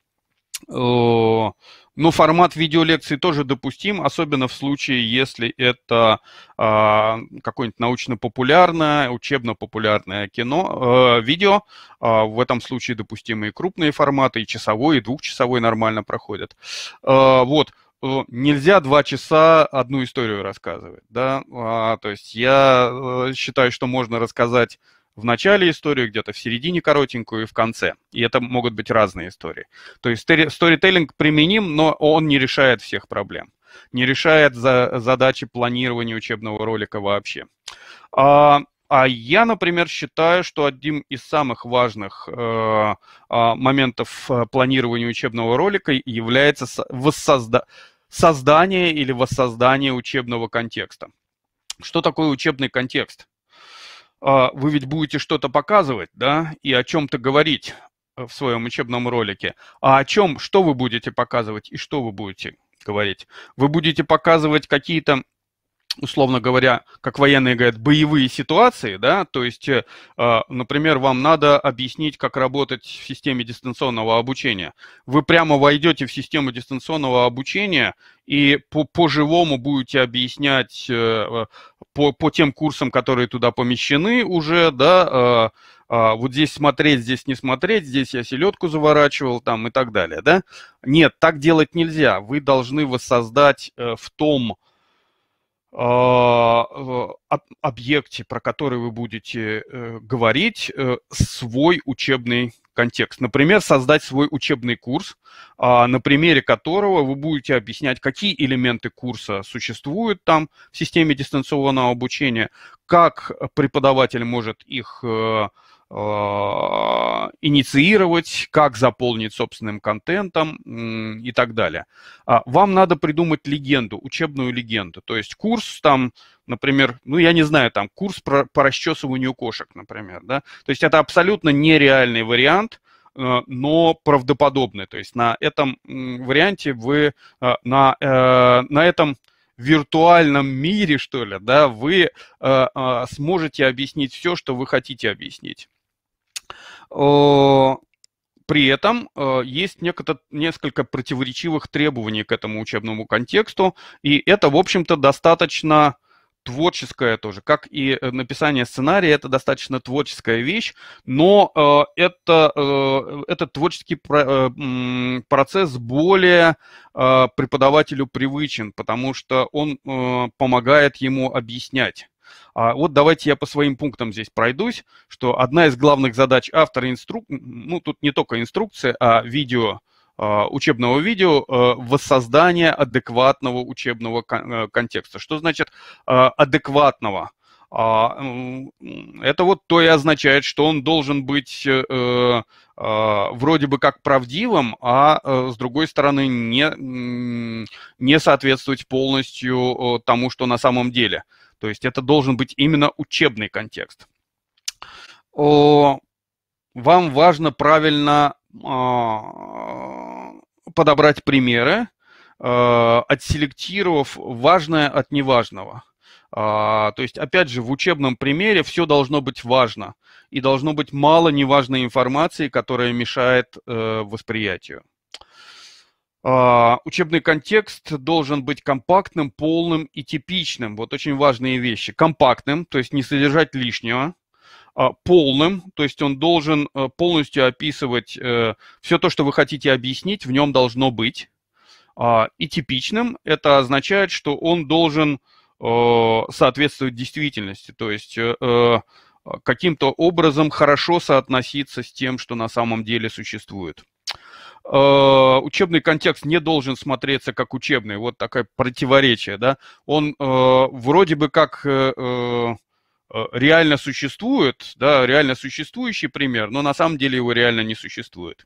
Э, но ну, формат видеолекции тоже допустим, особенно в случае, если это а, какое-нибудь научно-популярное, учебно-популярное кино, э, видео. А, в этом случае допустимы и крупные форматы, и часовой, и двухчасовой нормально проходят. Э, вот нельзя два часа одну историю рассказывать, да, а, то есть я считаю, что можно рассказать в начале историю, где-то в середине коротенькую и в конце. И это могут быть разные истории. То есть сторителлинг применим, но он не решает всех проблем. Не решает за, задачи планирования учебного ролика вообще. А, а я, например, считаю, что одним из самых важных э, а, моментов э, планирования учебного ролика является воссозда создание или воссоздание учебного контекста. Что такое учебный контекст? А, вы ведь будете что-то показывать, да, и о чем-то говорить э, в своем учебном ролике. А о чем, что вы будете показывать и что вы будете говорить? Вы будете показывать какие-то условно говоря, как военные говорят, боевые ситуации, да, то есть, э, а, например, вам надо объяснить, как работать в системе дистанционного обучения. Вы прямо войдете в систему дистанционного обучения и по-живому будете объяснять э, э, по, по тем курсам, которые туда помещены уже, да, вот здесь смотреть, здесь не смотреть, здесь я селедку заворачивал там и так далее, да. Нет, так делать нельзя. Вы должны воссоздать в том, а, объекте, про который вы будете э, говорить, э, свой учебный контекст. Например, создать свой учебный курс, а, на примере которого вы будете объяснять, какие элементы курса существуют там в системе дистанционного обучения, как преподаватель может их э, а, инициировать, как заполнить собственным контентом и так далее. А, вам надо придумать легенду, учебную легенду, то есть курс там, например, ну я не знаю, там курс про, по расчесыванию кошек, например, да, то есть это абсолютно нереальный вариант, э, но правдоподобный, то есть на этом варианте вы, э, на, э, на этом виртуальном мире, что ли, да, вы сможете объяснить все, что вы хотите объяснить. При этом э, есть несколько противоречивых требований к этому учебному контексту, и это, в общем-то, достаточно творческая тоже, как и э, написание сценария, это достаточно творческая вещь, но э, это, этот творческий процесс более преподавателю привычен, потому что он помогает ему объяснять а вот давайте я по своим пунктам здесь пройдусь, что одна из главных задач автора инструкции, ну тут не только инструкция, а видео, а, учебного видео э, воссоздание адекватного учебного э, контекста. Что значит э, адекватного? А, это вот то и означает, что он должен быть а, вроде бы как правдивым, а с другой стороны не, не соответствовать полностью тому, что на самом деле. То есть это должен быть именно учебный контекст. вам важно правильно а, подобрать примеры, э, отселектировав важное от неважного. А, то есть, опять же, в учебном примере все должно быть важно и должно быть мало неважной информации, которая мешает э, восприятию. А, учебный контекст должен быть компактным, полным и типичным. Вот очень важные вещи. Компактным, то есть не содержать лишнего. А, полным, то есть он должен э, полностью описывать э, все то, что вы хотите объяснить, в нем должно быть. А, и типичным это означает, что он должен э, соответствовать действительности, то есть каким-то образом хорошо соотноситься с тем, что на самом деле существует. Э, учебный контекст не должен смотреться как учебный, вот такое противоречие, да, он э, вроде бы как э, э реально существует, да, реально существующий пример, но на самом деле его реально не существует.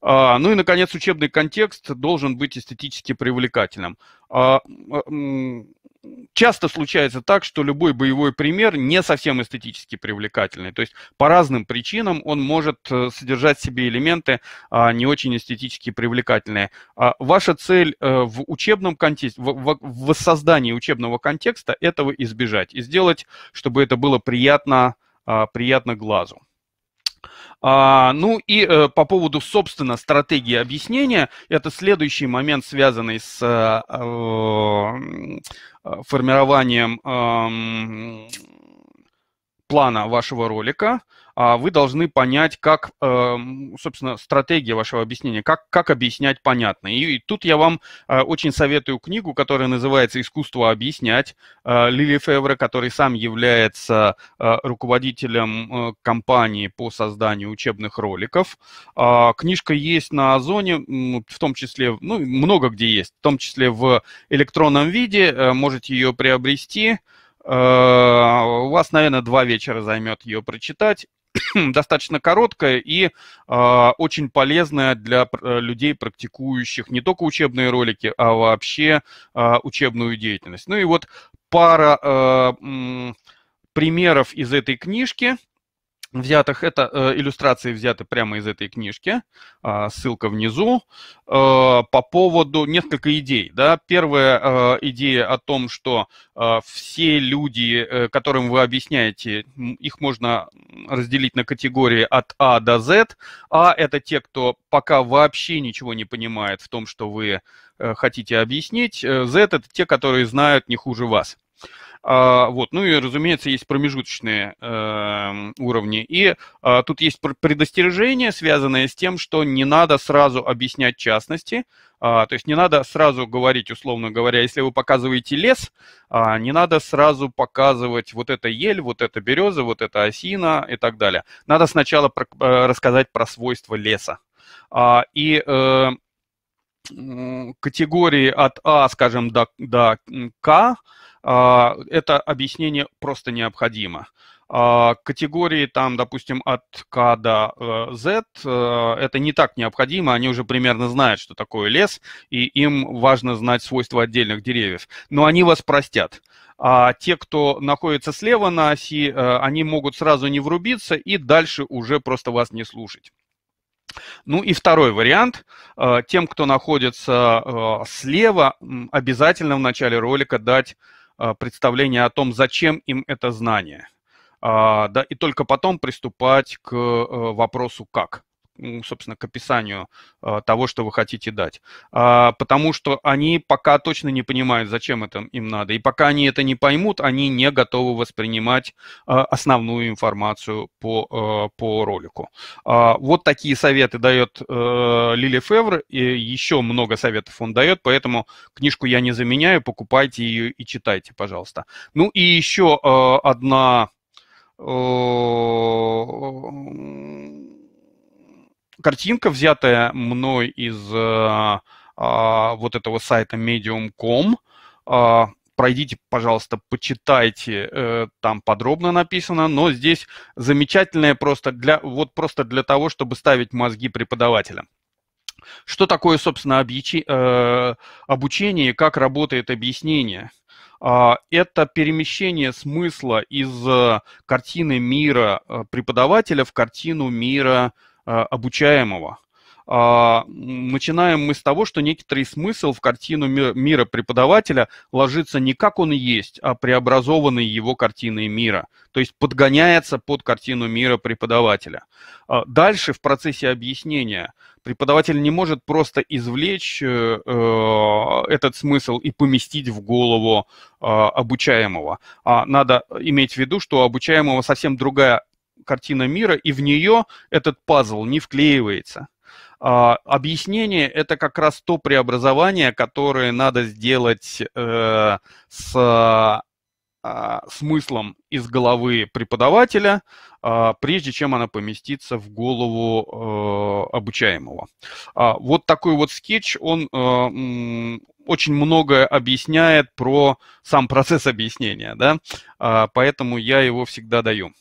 А, ну и, наконец, учебный контекст должен быть эстетически привлекательным. А, а, часто случается так, что любой боевой пример не совсем эстетически привлекательный. То есть по разным причинам он может э, содержать в себе элементы а, не очень эстетически привлекательные. А ваша цель э, в учебном контексте, в воссоздании учебного контекста этого избежать и сделать, чтобы это было приятно, а, приятно глазу. А, ну и э, по поводу, собственно, стратегии объяснения, это следующий момент, связанный с э, эм, э, формированием эм, плана вашего ролика. А вы должны понять, как, эм, собственно, стратегия вашего объяснения, как, как объяснять понятно. И, тут я вам э, очень советую книгу, которая называется «Искусство объяснять» э, Лили Февре, который сам является э, руководителем компании по созданию учебных роликов. А, книжка есть на Озоне, в том числе, ну, много где есть, в том числе в электронном виде, можете ее приобрести. У вас, наверное, два вечера займет ее прочитать. достаточно короткая и э, очень полезная для э, людей, практикующих не только учебные ролики, а вообще э, учебную деятельность. Ну и вот пара э, примеров из этой книжки – взятых. Это э, иллюстрации взяты прямо из этой книжки, э, ссылка внизу. Э, по поводу несколько идей. Да? Первая э, идея о том, что э, все люди, э, которым вы объясняете, их можно разделить на категории от А до Z. А – это те, кто пока вообще ничего не понимает в том, что вы э, хотите объяснить. Z э, – это те, которые знают не хуже вас. А, вот. Ну и, разумеется, есть промежуточные эм, уровни. И а, тут есть предостережение, связанное с тем, что не надо сразу объяснять частности, а, то есть не надо сразу говорить, условно говоря, если вы показываете лес, не надо сразу показывать вот это ель, вот это береза, вот это осина и так далее. Надо сначала э, рассказать про свойства леса. И э, категории от А, скажем, до, до К а, это объяснение просто необходимо. А, категории там, допустим, от К до Z, э, э, это не так необходимо, они уже примерно знают, что такое лес, и им важно знать свойства отдельных деревьев. Но они вас простят. А те, кто находится слева на оси, э, они могут сразу не врубиться и дальше уже просто вас не слушать. Ну и второй вариант. Тем, кто находится слева, обязательно в начале ролика дать а, представление о том, зачем им это знание, а, да, и только потом приступать к э, вопросу «как». Ну, собственно, к описанию а, того, что вы хотите дать. А, потому что они пока точно не понимают, зачем это им надо. И пока они это не поймут, они не готовы воспринимать а, основную информацию по, по ролику. Вот такие советы дает э, Лили Февр, и еще много советов он дает, поэтому книжку я не заменяю, покупайте ее и читайте, пожалуйста. Ну и еще одна э, картинка, взятая мной из э, э, вот этого сайта medium.com. Э, пройдите, пожалуйста, почитайте, э, там подробно написано, но здесь замечательное просто для, вот просто для того, чтобы ставить мозги преподавателям. Что такое, собственно, объячи, э, обучение и как работает объяснение? А, это перемещение смысла из э, картины мира э, преподавателя в картину мира Э, обучаемого. А, начинаем мы с того, что некоторый смысл в картину мира преподавателя ложится не как он есть, а преобразованный его картиной мира, то есть подгоняется под картину мира преподавателя. А дальше в процессе объяснения преподаватель не может просто извлечь э, э, этот смысл и поместить в голову а, обучаемого. надо иметь в виду, что у обучаемого совсем другая картина мира, и в нее этот пазл не вклеивается. А, объяснение – это как раз то преобразование, которое надо сделать э, с а, а, смыслом из головы преподавателя, а, прежде чем она поместится в голову э, обучаемого. вот такой вот скетч, он э, очень многое объясняет про сам процесс объяснения, да, поэтому я его всегда даю.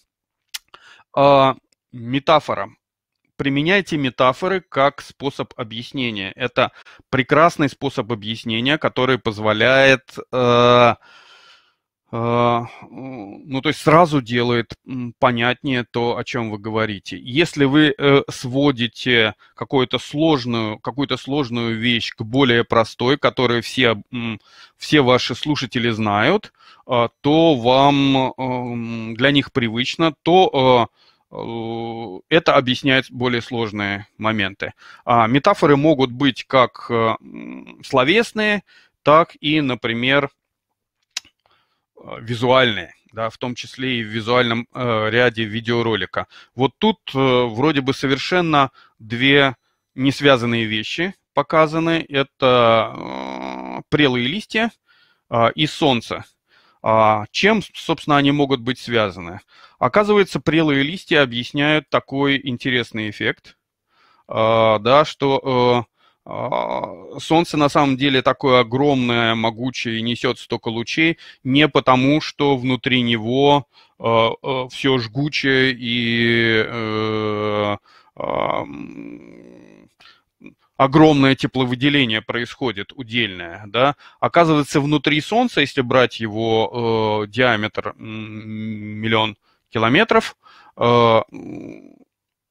А, метафора. Применяйте метафоры как способ объяснения. Это прекрасный способ объяснения, который позволяет э, а, ну, то есть сразу делает понятнее то, о чем вы говорите. Если вы э, сводите какую-то сложную, какую-то сложную вещь к более простой, которую все, все ваши слушатели знают, а, то вам для них привычно, то а, это объясняет более сложные моменты. Метафоры могут быть как э, словесные, так и, например, а, визуальные, да, в том числе и в визуальном э, ряде видеоролика. Вот тут э, вроде бы совершенно две не связанные вещи показаны. Это э, прелые листья э, и солнце. А чем, собственно, они могут быть связаны? Оказывается, прелые листья объясняют такой интересный эффект, э, да, что э, а, солнце на самом деле такое огромное, могучее, несет столько лучей не потому, что внутри него э, э, все жгучее и э, огромное тепловыделение происходит удельное, да, оказывается, внутри Солнца, если брать его э, диаметр миллион километров, э,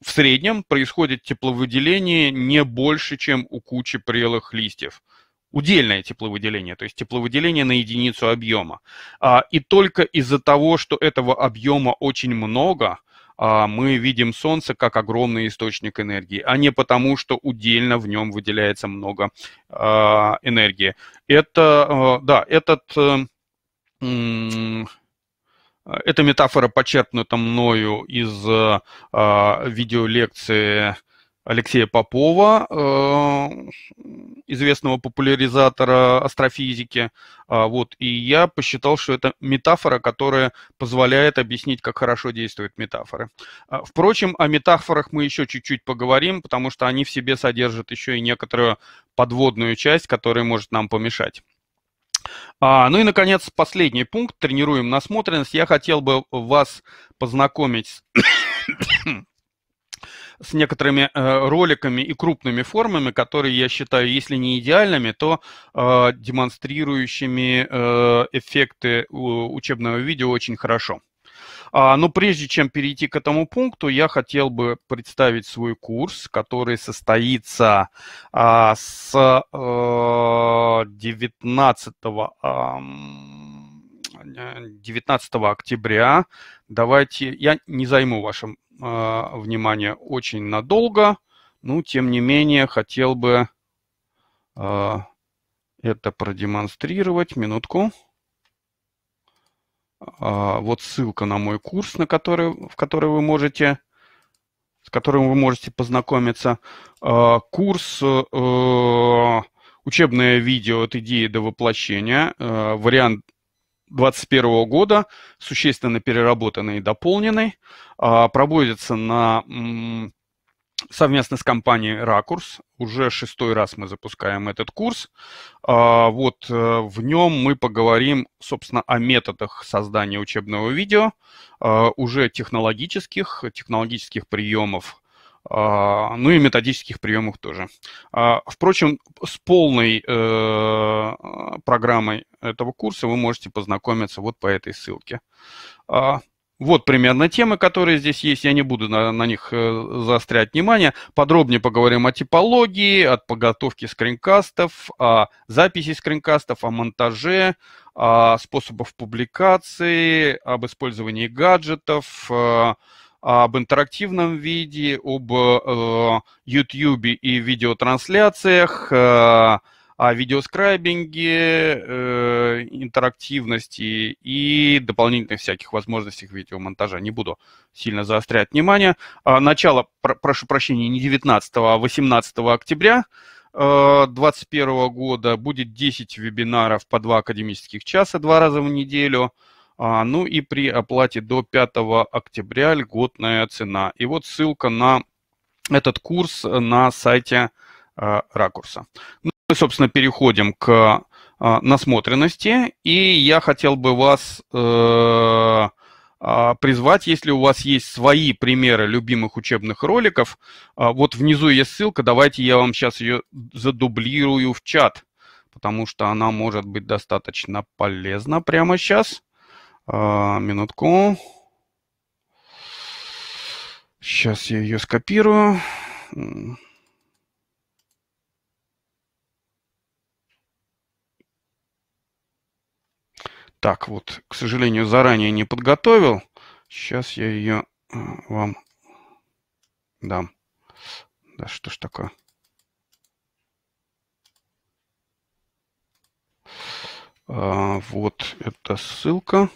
в среднем происходит тепловыделение не больше, чем у кучи прелых листьев. Удельное тепловыделение, то есть тепловыделение на единицу объема. А, и только из-за того, что этого объема очень много, а, мы видим Солнце как огромный источник энергии, а не потому, что удельно в нем выделяется много а, энергии. Это, да, этот эм, а, эта метафора почерпнута мною из э, а, видеолекции Алексея Попова, э, известного популяризатора астрофизики. А, вот, и я посчитал, что это метафора, которая позволяет объяснить, как хорошо действуют метафоры. А, впрочем, о метафорах мы еще чуть-чуть поговорим, потому что они в себе содержат еще и некоторую подводную часть, которая может нам помешать. А, ну и, наконец, последний пункт. Тренируем насмотренность. Я хотел бы вас познакомить с с некоторыми э, роликами и крупными формами, которые я считаю, если не идеальными, то э, демонстрирующими э, эффекты учебного видео очень хорошо. А, но прежде чем перейти к этому пункту, я хотел бы представить свой курс, который состоится а, с 19 э, 19 октября. Давайте, я не займу вашем э, а, внимание очень надолго, но тем не менее хотел бы это продемонстрировать. Минутку. А, вот ссылка на мой курс, на который, в который вы можете с которым вы можете познакомиться. А, курс э, «Учебное видео от идеи до воплощения», э, вариант 2021 года, существенно переработанный и дополненный, а, проводится на совместно с компанией «Ракурс». Уже шестой раз мы запускаем этот курс. А, вот э, в нем мы поговорим, собственно, о методах создания учебного видео, а, уже технологических, технологических приемов, а, ну и методических приемов тоже. Впрочем, с полной э, программой этого курса вы можете познакомиться вот по этой ссылке. Вот примерно темы, которые здесь есть. Я не буду на, на них э, заострять внимание. Подробнее поговорим о типологии, о подготовке скринкастов, о записи скринкастов, о монтаже, о способах публикации, об использовании гаджетов, э, об интерактивном виде, об э, YouTube и видеотрансляциях, о видеоскрайбинге, э, интерактивности и дополнительных всяких возможностях видеомонтажа. Не буду сильно заострять внимание. А, начало, про, прошу прощения, не 19, а 18 октября 2021 э, года будет 10 вебинаров по 2 академических часа два раза в неделю. А, ну и при оплате до 5 октября льготная цена. И вот ссылка на этот курс на сайте э, ракурса мы, собственно, переходим к э, насмотренности, и я хотел бы вас э, а, призвать, если у вас есть свои примеры любимых учебных роликов, а, вот внизу есть ссылка, давайте я вам сейчас ее задублирую в чат, потому что она может быть достаточно полезна прямо сейчас. А, минутку. Сейчас я ее скопирую. Так, вот, к сожалению, заранее не подготовил. Сейчас я ее э, вам дам. Да что ж такое? А, вот эта ссылка.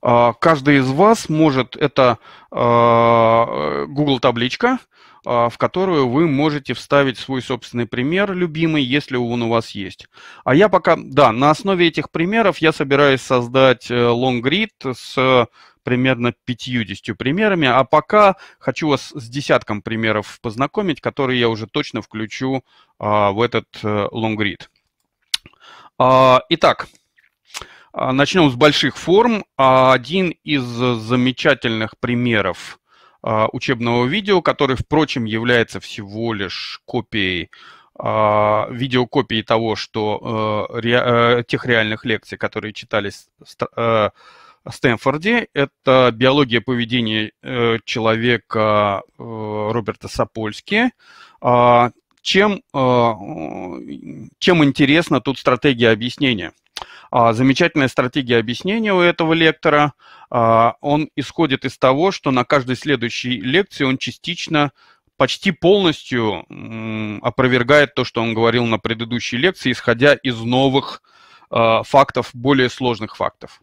А, каждый из вас может, это а, Google табличка, а, в которую вы можете вставить свой собственный пример, любимый, если он у вас есть. А я пока, да, на основе этих примеров я собираюсь создать э, long-read с примерно 50 примерами, а пока хочу вас с десятком примеров познакомить, которые я уже точно включу а, в этот э, long-read. А, итак, начнем с больших форм. Один из замечательных примеров а, учебного видео, который, впрочем, является всего лишь копией а, видеокопии того, что э, э, тех реальных лекций, которые читались в э, Стэнфорде, это биология поведения человека Роберта Сапольски. А, чем, чем интересна тут стратегия объяснения? А, замечательная стратегия объяснения у этого лектора. А, он исходит из того, что на каждой следующей лекции он частично почти полностью опровергает то, что он говорил на предыдущей лекции, исходя из новых а, фактов, более сложных фактов.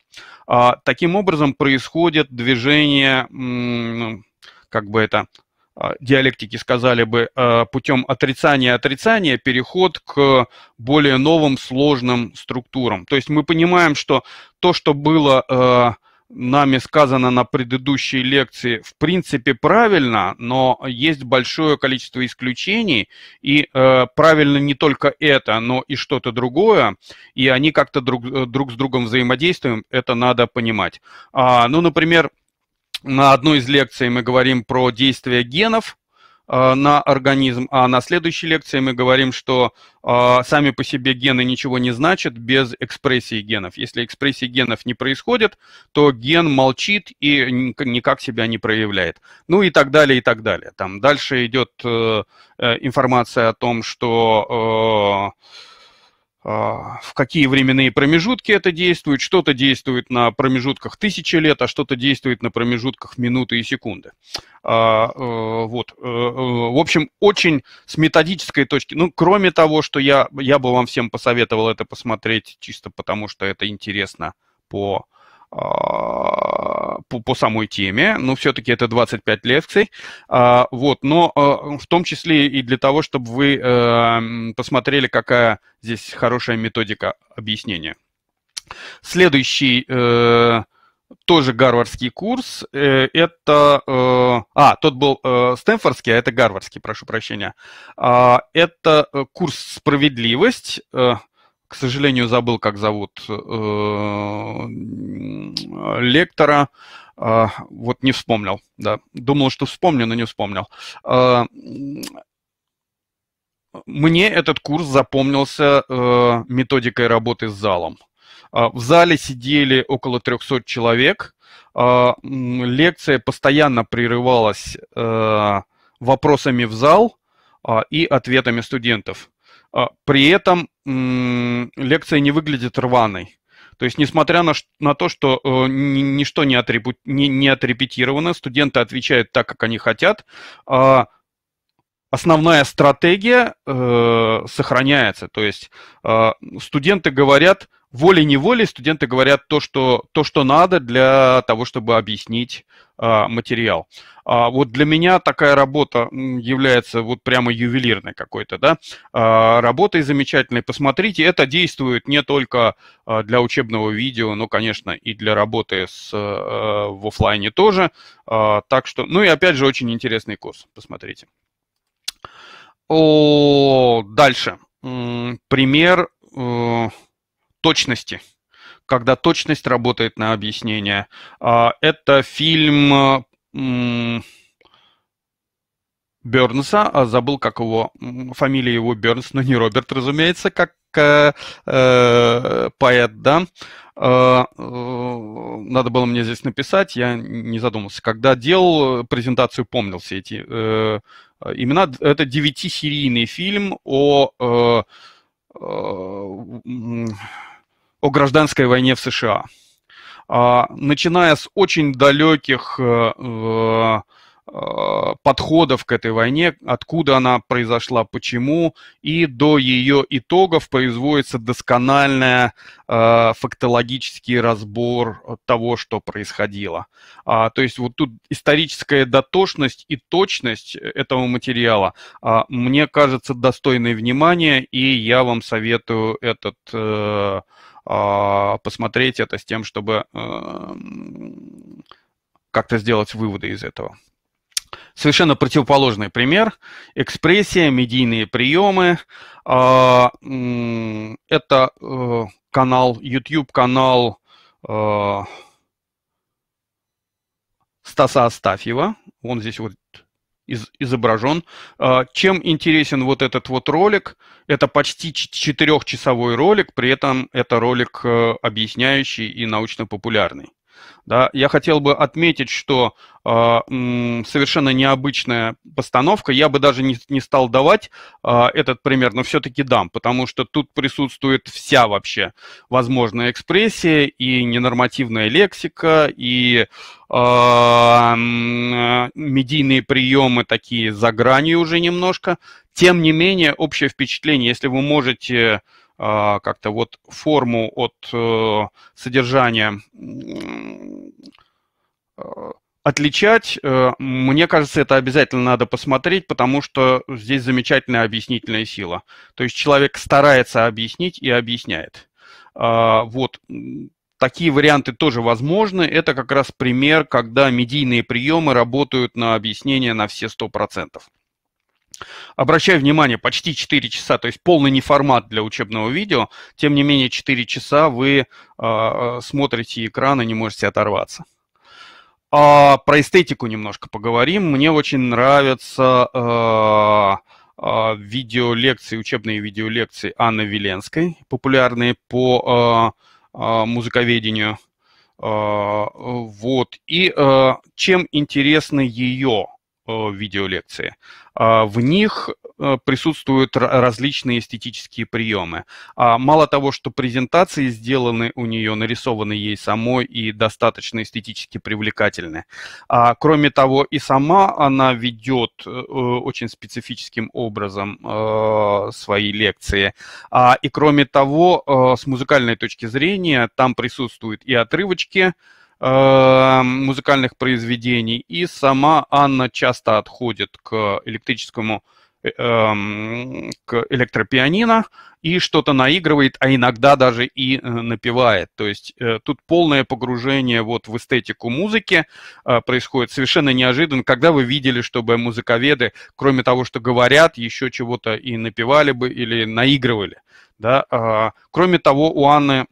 Таким образом происходит движение, ну, как бы это а, диалектики сказали бы, а, путем отрицания-отрицания переход к более новым сложным структурам. То есть мы понимаем, что то, что было а, нами сказано на предыдущей лекции, в принципе правильно, но есть большое количество исключений, и э, правильно не только это, но и что-то другое, и они как-то друг, друг с другом взаимодействуют, это надо понимать. А, ну, например, на одной из лекций мы говорим про действие генов а, на организм, а на следующей лекции мы говорим, что а, сами по себе гены ничего не значат без экспрессии генов. Если экспрессии генов не происходит, то ген молчит и никак себя не проявляет. Ну и так далее, и так далее. Там дальше идет э, э, информация о том, что э, а, в какие временные промежутки это действует. Что-то действует на промежутках тысячи лет, а что-то действует на промежутках минуты и секунды. А, э, вот. Э, э, в общем, очень с методической точки. Ну, кроме того, что я, я бы вам всем посоветовал это посмотреть чисто потому, что это интересно по а, по, по самой теме, но все-таки это 25 лекций, а, вот, но а, в том числе и для того, чтобы вы эм, посмотрели, какая здесь хорошая методика объяснения. Следующий э, тоже гарвардский курс. Э, это... Э, а, тот был стэнфордский, а это гарвардский, прошу прощения. Это курс «Справедливость» к сожалению, забыл, как зовут э, э, лектора. А, вот не вспомнил, да. Думал, что вспомню, но не вспомнил. А, мне этот курс запомнился э, методикой работы с залом. А, в зале сидели около 300 человек. лекция постоянно прерывалась вопросами в зал и ответами студентов. А, при этом лекция не выглядит рваной. То есть, несмотря на, на то, что э, ничто не, отрепу, не, не отрепетировано, студенты отвечают так, как они хотят, э, основная стратегия э, сохраняется. То есть, э, студенты говорят волей-неволей, студенты говорят то что, то, что надо для того, чтобы объяснить а, материал. А вот для меня такая работа является вот прямо ювелирной какой-то, да, а, работой замечательной. Посмотрите, это действует не только а, для учебного видео, но, конечно, и для работы с, а, в офлайне тоже. А, так что, ну и опять же, очень интересный курс, посмотрите. О, дальше. Пример э, точности когда точность работает на объяснение. А, это фильм Бернса, а, забыл, как его, фамилия его Бернс, но не Роберт, разумеется, как э, э, поэт, да. А, э, надо было мне здесь написать, я не задумался. Когда делал презентацию, помнил все эти э, имена. Это девятисерийный фильм о о гражданской войне в США. А, начиная с очень далеких э, э, подходов к этой войне, откуда она произошла, почему, и до ее итогов производится доскональный э, фактологический разбор того, что происходило. А, то есть вот тут историческая дотошность и точность э, этого материала, а, мне кажется, достойной внимания, и я вам советую этот э, а, посмотреть это с тем, чтобы эм, как-то сделать выводы из этого. Совершенно противоположный пример. Экспрессия, медийные приемы. А, это э, канал, YouTube канал э, Стаса Астафьева. Он здесь вот из, изображен. А, чем интересен вот этот вот ролик? Это почти четырехчасовой ролик, при этом это ролик э, объясняющий и научно-популярный. Да? Я хотел бы отметить, что а, совершенно необычная постановка. Я бы даже не, не стал давать а, этот пример, но все-таки дам, потому что тут присутствует вся вообще возможная экспрессия и ненормативная лексика, и а, медийные приемы такие за гранью уже немножко. Тем не менее, общее впечатление, если вы можете а, как-то вот форму от э, содержания а, отличать, э, мне кажется, это обязательно надо посмотреть, потому что здесь замечательная объяснительная сила. То есть человек старается объяснить и объясняет. А, вот такие варианты тоже возможны. Это как раз пример, когда медийные приемы работают на объяснение на все 100%. Обращаю внимание, почти 4 часа, то есть полный неформат для учебного видео, тем не менее 4 часа вы э, смотрите экран и не можете оторваться. А про эстетику немножко поговорим. Мне очень нравятся э, э, видеолекции, учебные видеолекции Анны Веленской, популярные по э, э, музыковедению. Э, вот. И э, чем интересны ее Э, видеолекции. А, в них э, присутствуют различные эстетические приемы. А, мало того, что презентации сделаны у нее, нарисованы ей самой и достаточно эстетически привлекательны. А, кроме того, и сама она ведет э, очень специфическим образом свои лекции. И кроме того, с музыкальной точки зрения, там присутствуют и отрывочки, Э, музыкальных произведений, и сама Анна часто отходит к электрическому э, эм, к электропианино и что-то наигрывает, а иногда даже и э, напевает. То есть тут полное погружение вот в эстетику музыки происходит совершенно неожиданно, когда вы видели, чтобы музыковеды, кроме того, что говорят, еще чего-то и напевали бы или наигрывали. Да? А, кроме того, у Анны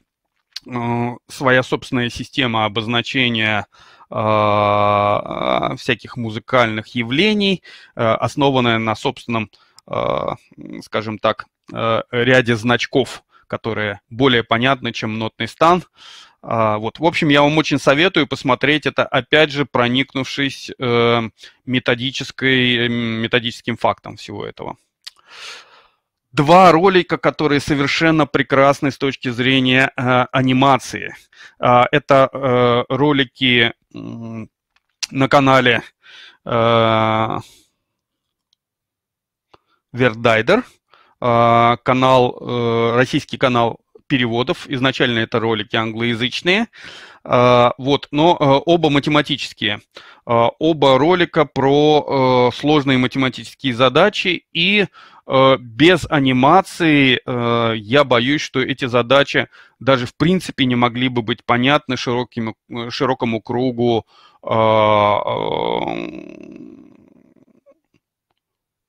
ну, своя собственная система обозначения а, всяких музыкальных явлений, э, основанная на собственном, а, скажем так, э, ряде значков, которые более понятны, чем нотный стан. А, вот. В общем, я вам очень советую посмотреть это, опять же, проникнувшись э, методической, методическим фактом всего этого два ролика, которые совершенно прекрасны с точки зрения э, анимации. Э, это э, ролики э, на канале э, Вердайдер, э, канал, э, российский канал переводов. Изначально это ролики англоязычные. А, вот, но э, оба математические. А, оба ролика про э, сложные математические задачи и э, без анимации я боюсь, что эти задачи даже в принципе не могли бы быть понятны широким, широкому кругу а,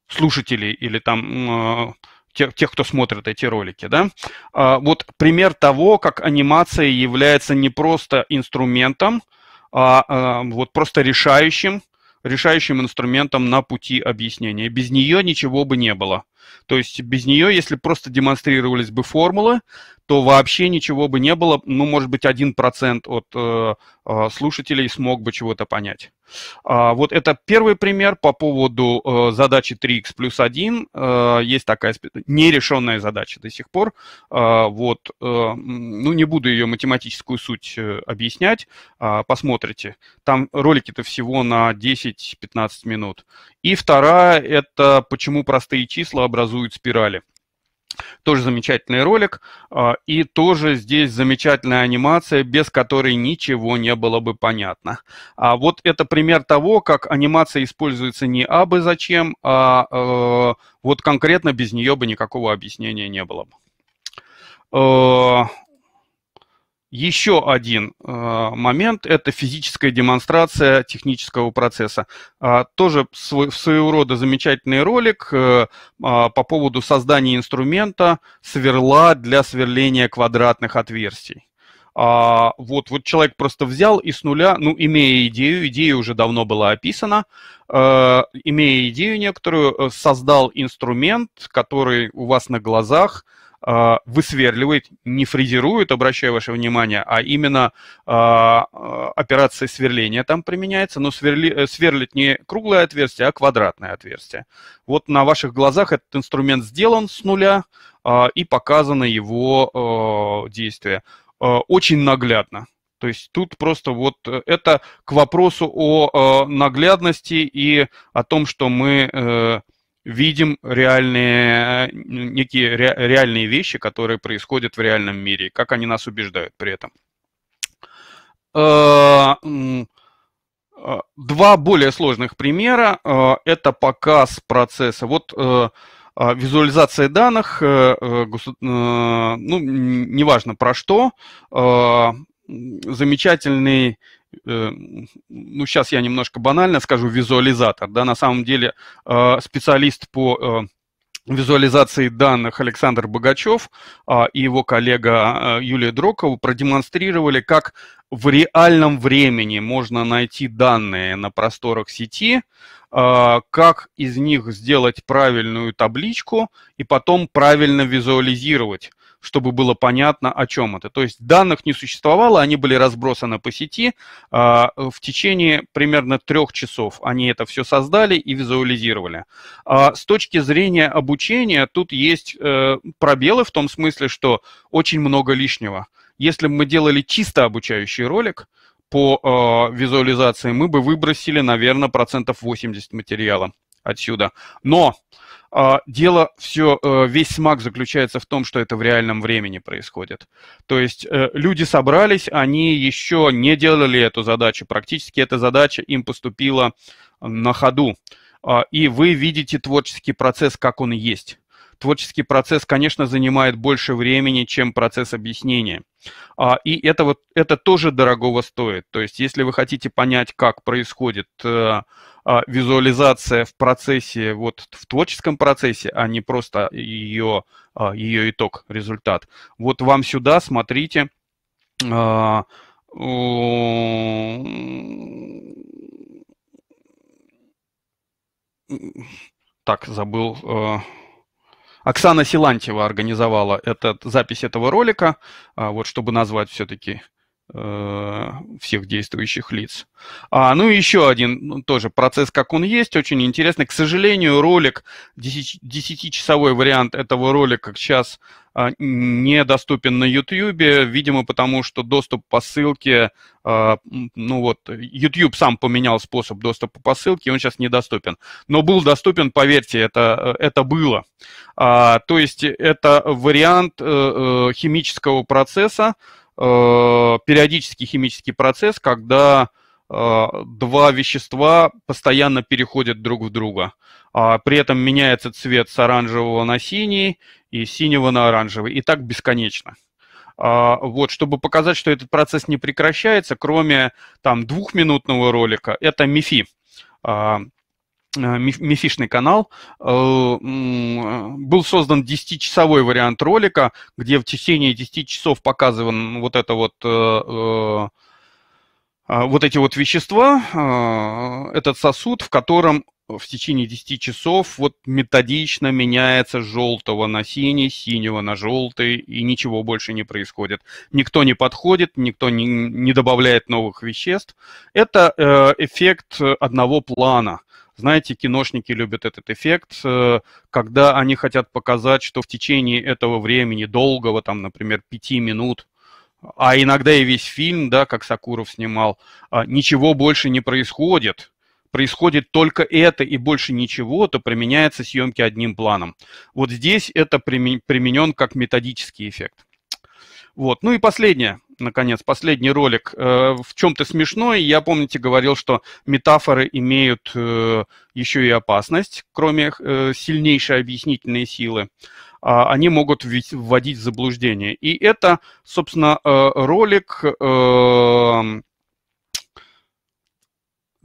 слушателей или там тех, тех, кто смотрит эти ролики, да, а, вот пример того, как анимация является не просто инструментом, а, а вот просто решающим, решающим инструментом на пути объяснения. Без нее ничего бы не было. То есть без нее, если просто демонстрировались бы формулы, то вообще ничего бы не было. Ну, может быть, один процент от э, э слушателей смог бы чего-то понять. А, вот это первый пример по поводу э, задачи 3x плюс 1. Э, есть такая нерешенная задача до сих пор. Э, вот, э, ну, не буду ее математическую суть э, объяснять. Э, посмотрите. Там ролики-то всего на 10-15 минут. И вторая – это почему простые числа образуют спирали. Тоже замечательный ролик. А, и тоже здесь замечательная анимация, без которой ничего не было бы понятно. А вот это пример того, как анимация используется не абы зачем, а э, вот конкретно без нее бы никакого объяснения не было бы. Э, еще один э, момент – это физическая демонстрация технического процесса. А, тоже свой, своего рода замечательный ролик э, а, по поводу создания инструмента сверла для сверления квадратных отверстий. А, вот, вот человек просто взял и с нуля, ну, имея идею, идея уже давно была описана, э, имея идею некоторую, э, создал инструмент, который у вас на глазах – а, высверливает, не фрезерует, обращаю ваше внимание, а именно а, операция сверления там применяется, но сверли, э, сверлит не круглое отверстие, а квадратное отверстие. Вот на ваших глазах этот инструмент сделан с нуля а, и показано его действие. Очень наглядно. То есть тут просто вот э, это к вопросу о э, наглядности и о том, что мы видим реальные, э, некие реальные вещи, которые происходят в реальном мире, как они нас убеждают при этом. Э, э, два более сложных примера – это показ процесса. Вот визуализация данных, ну, неважно про что, замечательный Э, ну, сейчас я немножко банально скажу, визуализатор, да, на самом деле э, специалист по э, визуализации данных Александр Богачев а, и его коллега Юлия Дрокова продемонстрировали, как в реальном времени можно найти данные на просторах сети, как из них сделать правильную табличку и потом правильно визуализировать чтобы было понятно, о чем это. То есть данных не существовало, они были разбросаны по сети. А, в течение примерно трех часов они это все создали и визуализировали. А, с точки зрения обучения тут есть э, пробелы в том смысле, что очень много лишнего. Если бы мы делали чисто обучающий ролик, по э, визуализации мы бы выбросили, наверное, процентов 80 материала отсюда. Но а, дело все, э, весь смак заключается в том, что это в реальном времени происходит. То есть э, люди собрались, они еще не делали эту задачу. Практически эта задача им поступила на ходу. А, и вы видите творческий процесс, как он есть. Творческий процесс, конечно, занимает больше времени, чем процесс объяснения. А, и это, вот, это тоже дорогого стоит. То есть, если вы хотите понять, как происходит э, а, визуализация в процессе, вот в творческом процессе, а не просто ее, а, ее итог, результат. Вот вам сюда, смотрите, а, так, забыл. Оксана Силантьева организовала этот, запись этого ролика, вот чтобы назвать все-таки Э, всех действующих лиц. А, ну и еще один ну, тоже процесс, как он есть, очень интересный. К сожалению, ролик, 10-часовой вариант этого ролика сейчас а, недоступен на YouTube, видимо, потому что доступ по ссылке, а, ну вот, YouTube сам поменял способ доступа по ссылке, он сейчас недоступен. Но был доступен, поверьте, это, это было. А, то есть это вариант э, э, химического процесса, Э, периодический химический процесс, когда э, два вещества постоянно переходят друг в друга. а При этом меняется цвет с оранжевого на синий и синего на оранжевый. И так бесконечно. А, вот, чтобы показать, что этот процесс не прекращается, кроме там двухминутного ролика, это мифи. А, Э, мифишный канал, э, э, был создан 10-часовой вариант ролика, где в течение 10 часов показыван вот это вот а, вот эти вот вещества, этот сосуд, в котором в течение 10 часов вот методично меняется желтого на синий, синего на желтый, и ничего больше не происходит. Никто не подходит, никто не, не добавляет новых веществ. Это эффект одного плана – знаете, киношники любят этот эффект, э, когда они хотят показать, что в течение этого времени, долгого, там, например, пяти минут, а иногда и весь фильм, да, как Сакуров снимал, а, ничего больше не происходит, происходит только это и больше ничего, то применяется съемки одним планом. Вот здесь это применен как методический эффект. Вот. Ну и последнее наконец, последний ролик э, в чем-то смешной. Я, помните, говорил, что метафоры имеют э, еще и опасность, кроме э, сильнейшей объяснительной силы. А они могут вводить в заблуждение. И это, собственно, э, ролик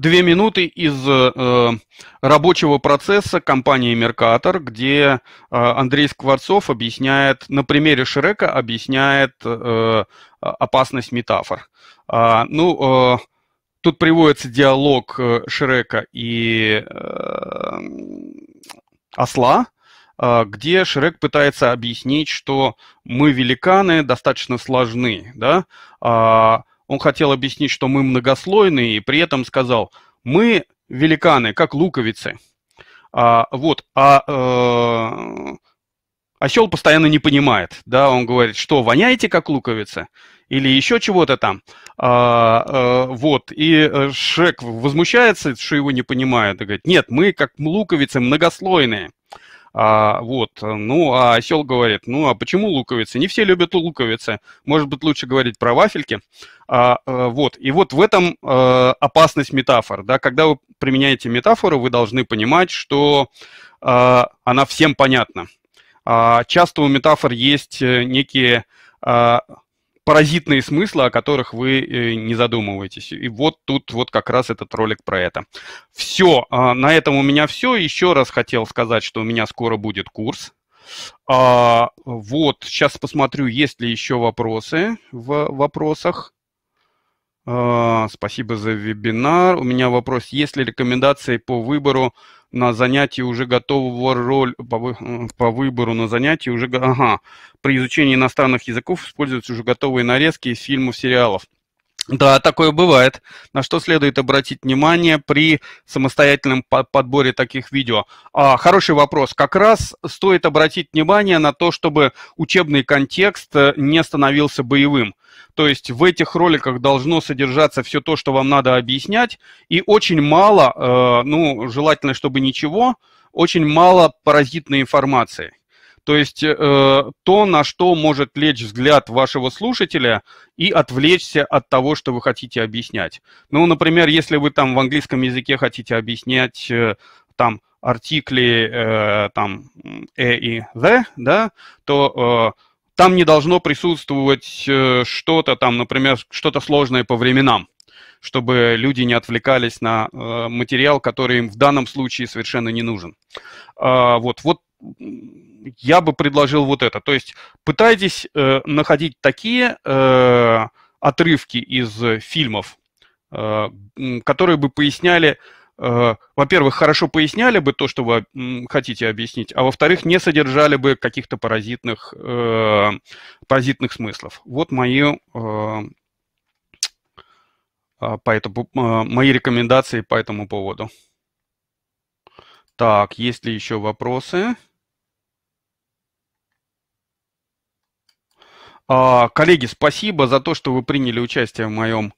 две минуты из э, рабочего процесса компании «Меркатор», где э, Андрей Скворцов объясняет, на примере Шрека объясняет э, опасность метафор. А, ну, э, тут приводится диалог э, Шрека и э, осла, а, где Шрек пытается объяснить, что мы великаны достаточно сложны, да, а, он хотел объяснить, что мы многослойные, и при этом сказал, мы великаны, как луковицы. А, вот, а э, осел постоянно не понимает, да, он говорит, что воняете как луковица или еще чего-то там, а, а, вот, и э, Шек возмущается, что его не понимают, и говорит, нет, мы как луковицы многослойные. А, вот, э, ну, а осел говорит, ну, а почему луковицы? Не все любят луковицы. Может быть, лучше говорить про вафельки. А, э, вот, и вот в этом а, опасность метафор, да, когда вы применяете метафору, вы должны понимать, что а, она всем понятна. А, часто у метафор есть некие а, паразитные смыслы, о которых вы э, не задумываетесь. И вот тут вот как раз этот ролик про это. Все, а, на этом у меня все. Еще раз хотел сказать, что у меня скоро будет курс. А, вот, сейчас посмотрю, есть ли еще вопросы в вопросах. А, спасибо за вебинар. У меня вопрос, есть ли рекомендации по выбору на занятии уже готового роль по, э, по выбору на занятии уже ага при изучении иностранных языков используются уже готовые нарезки из фильмов сериалов да, такое бывает. На что следует обратить внимание при самостоятельном подборе таких видео? А, хороший вопрос. Как раз стоит обратить внимание на то, чтобы учебный контекст э, не становился боевым. То есть в этих роликах должно содержаться все то, что вам надо объяснять, и очень мало, э, ну, желательно, чтобы ничего, очень мало паразитной информации. То есть э, то, на что может лечь взгляд вашего слушателя и отвлечься от того, что вы хотите объяснять. Ну, например, если вы там в английском языке хотите объяснять э, там артикли э, там э и the, да, то э, там не должно присутствовать э, что-то там, например, что-то сложное по временам чтобы люди не отвлекались на э, материал, который им в данном случае совершенно не нужен. Э, вот, вот я бы предложил вот это. То есть пытайтесь э, находить такие э, отрывки из фильмов, э, которые бы поясняли, э, во-первых, хорошо поясняли бы то, что вы хотите объяснить, а во-вторых, не содержали бы каких-то паразитных, э, паразитных смыслов. Вот мои, э, а, по этому, э, мои рекомендации по этому поводу. Так, есть ли еще вопросы? А, коллеги, спасибо за то, что вы приняли участие в моем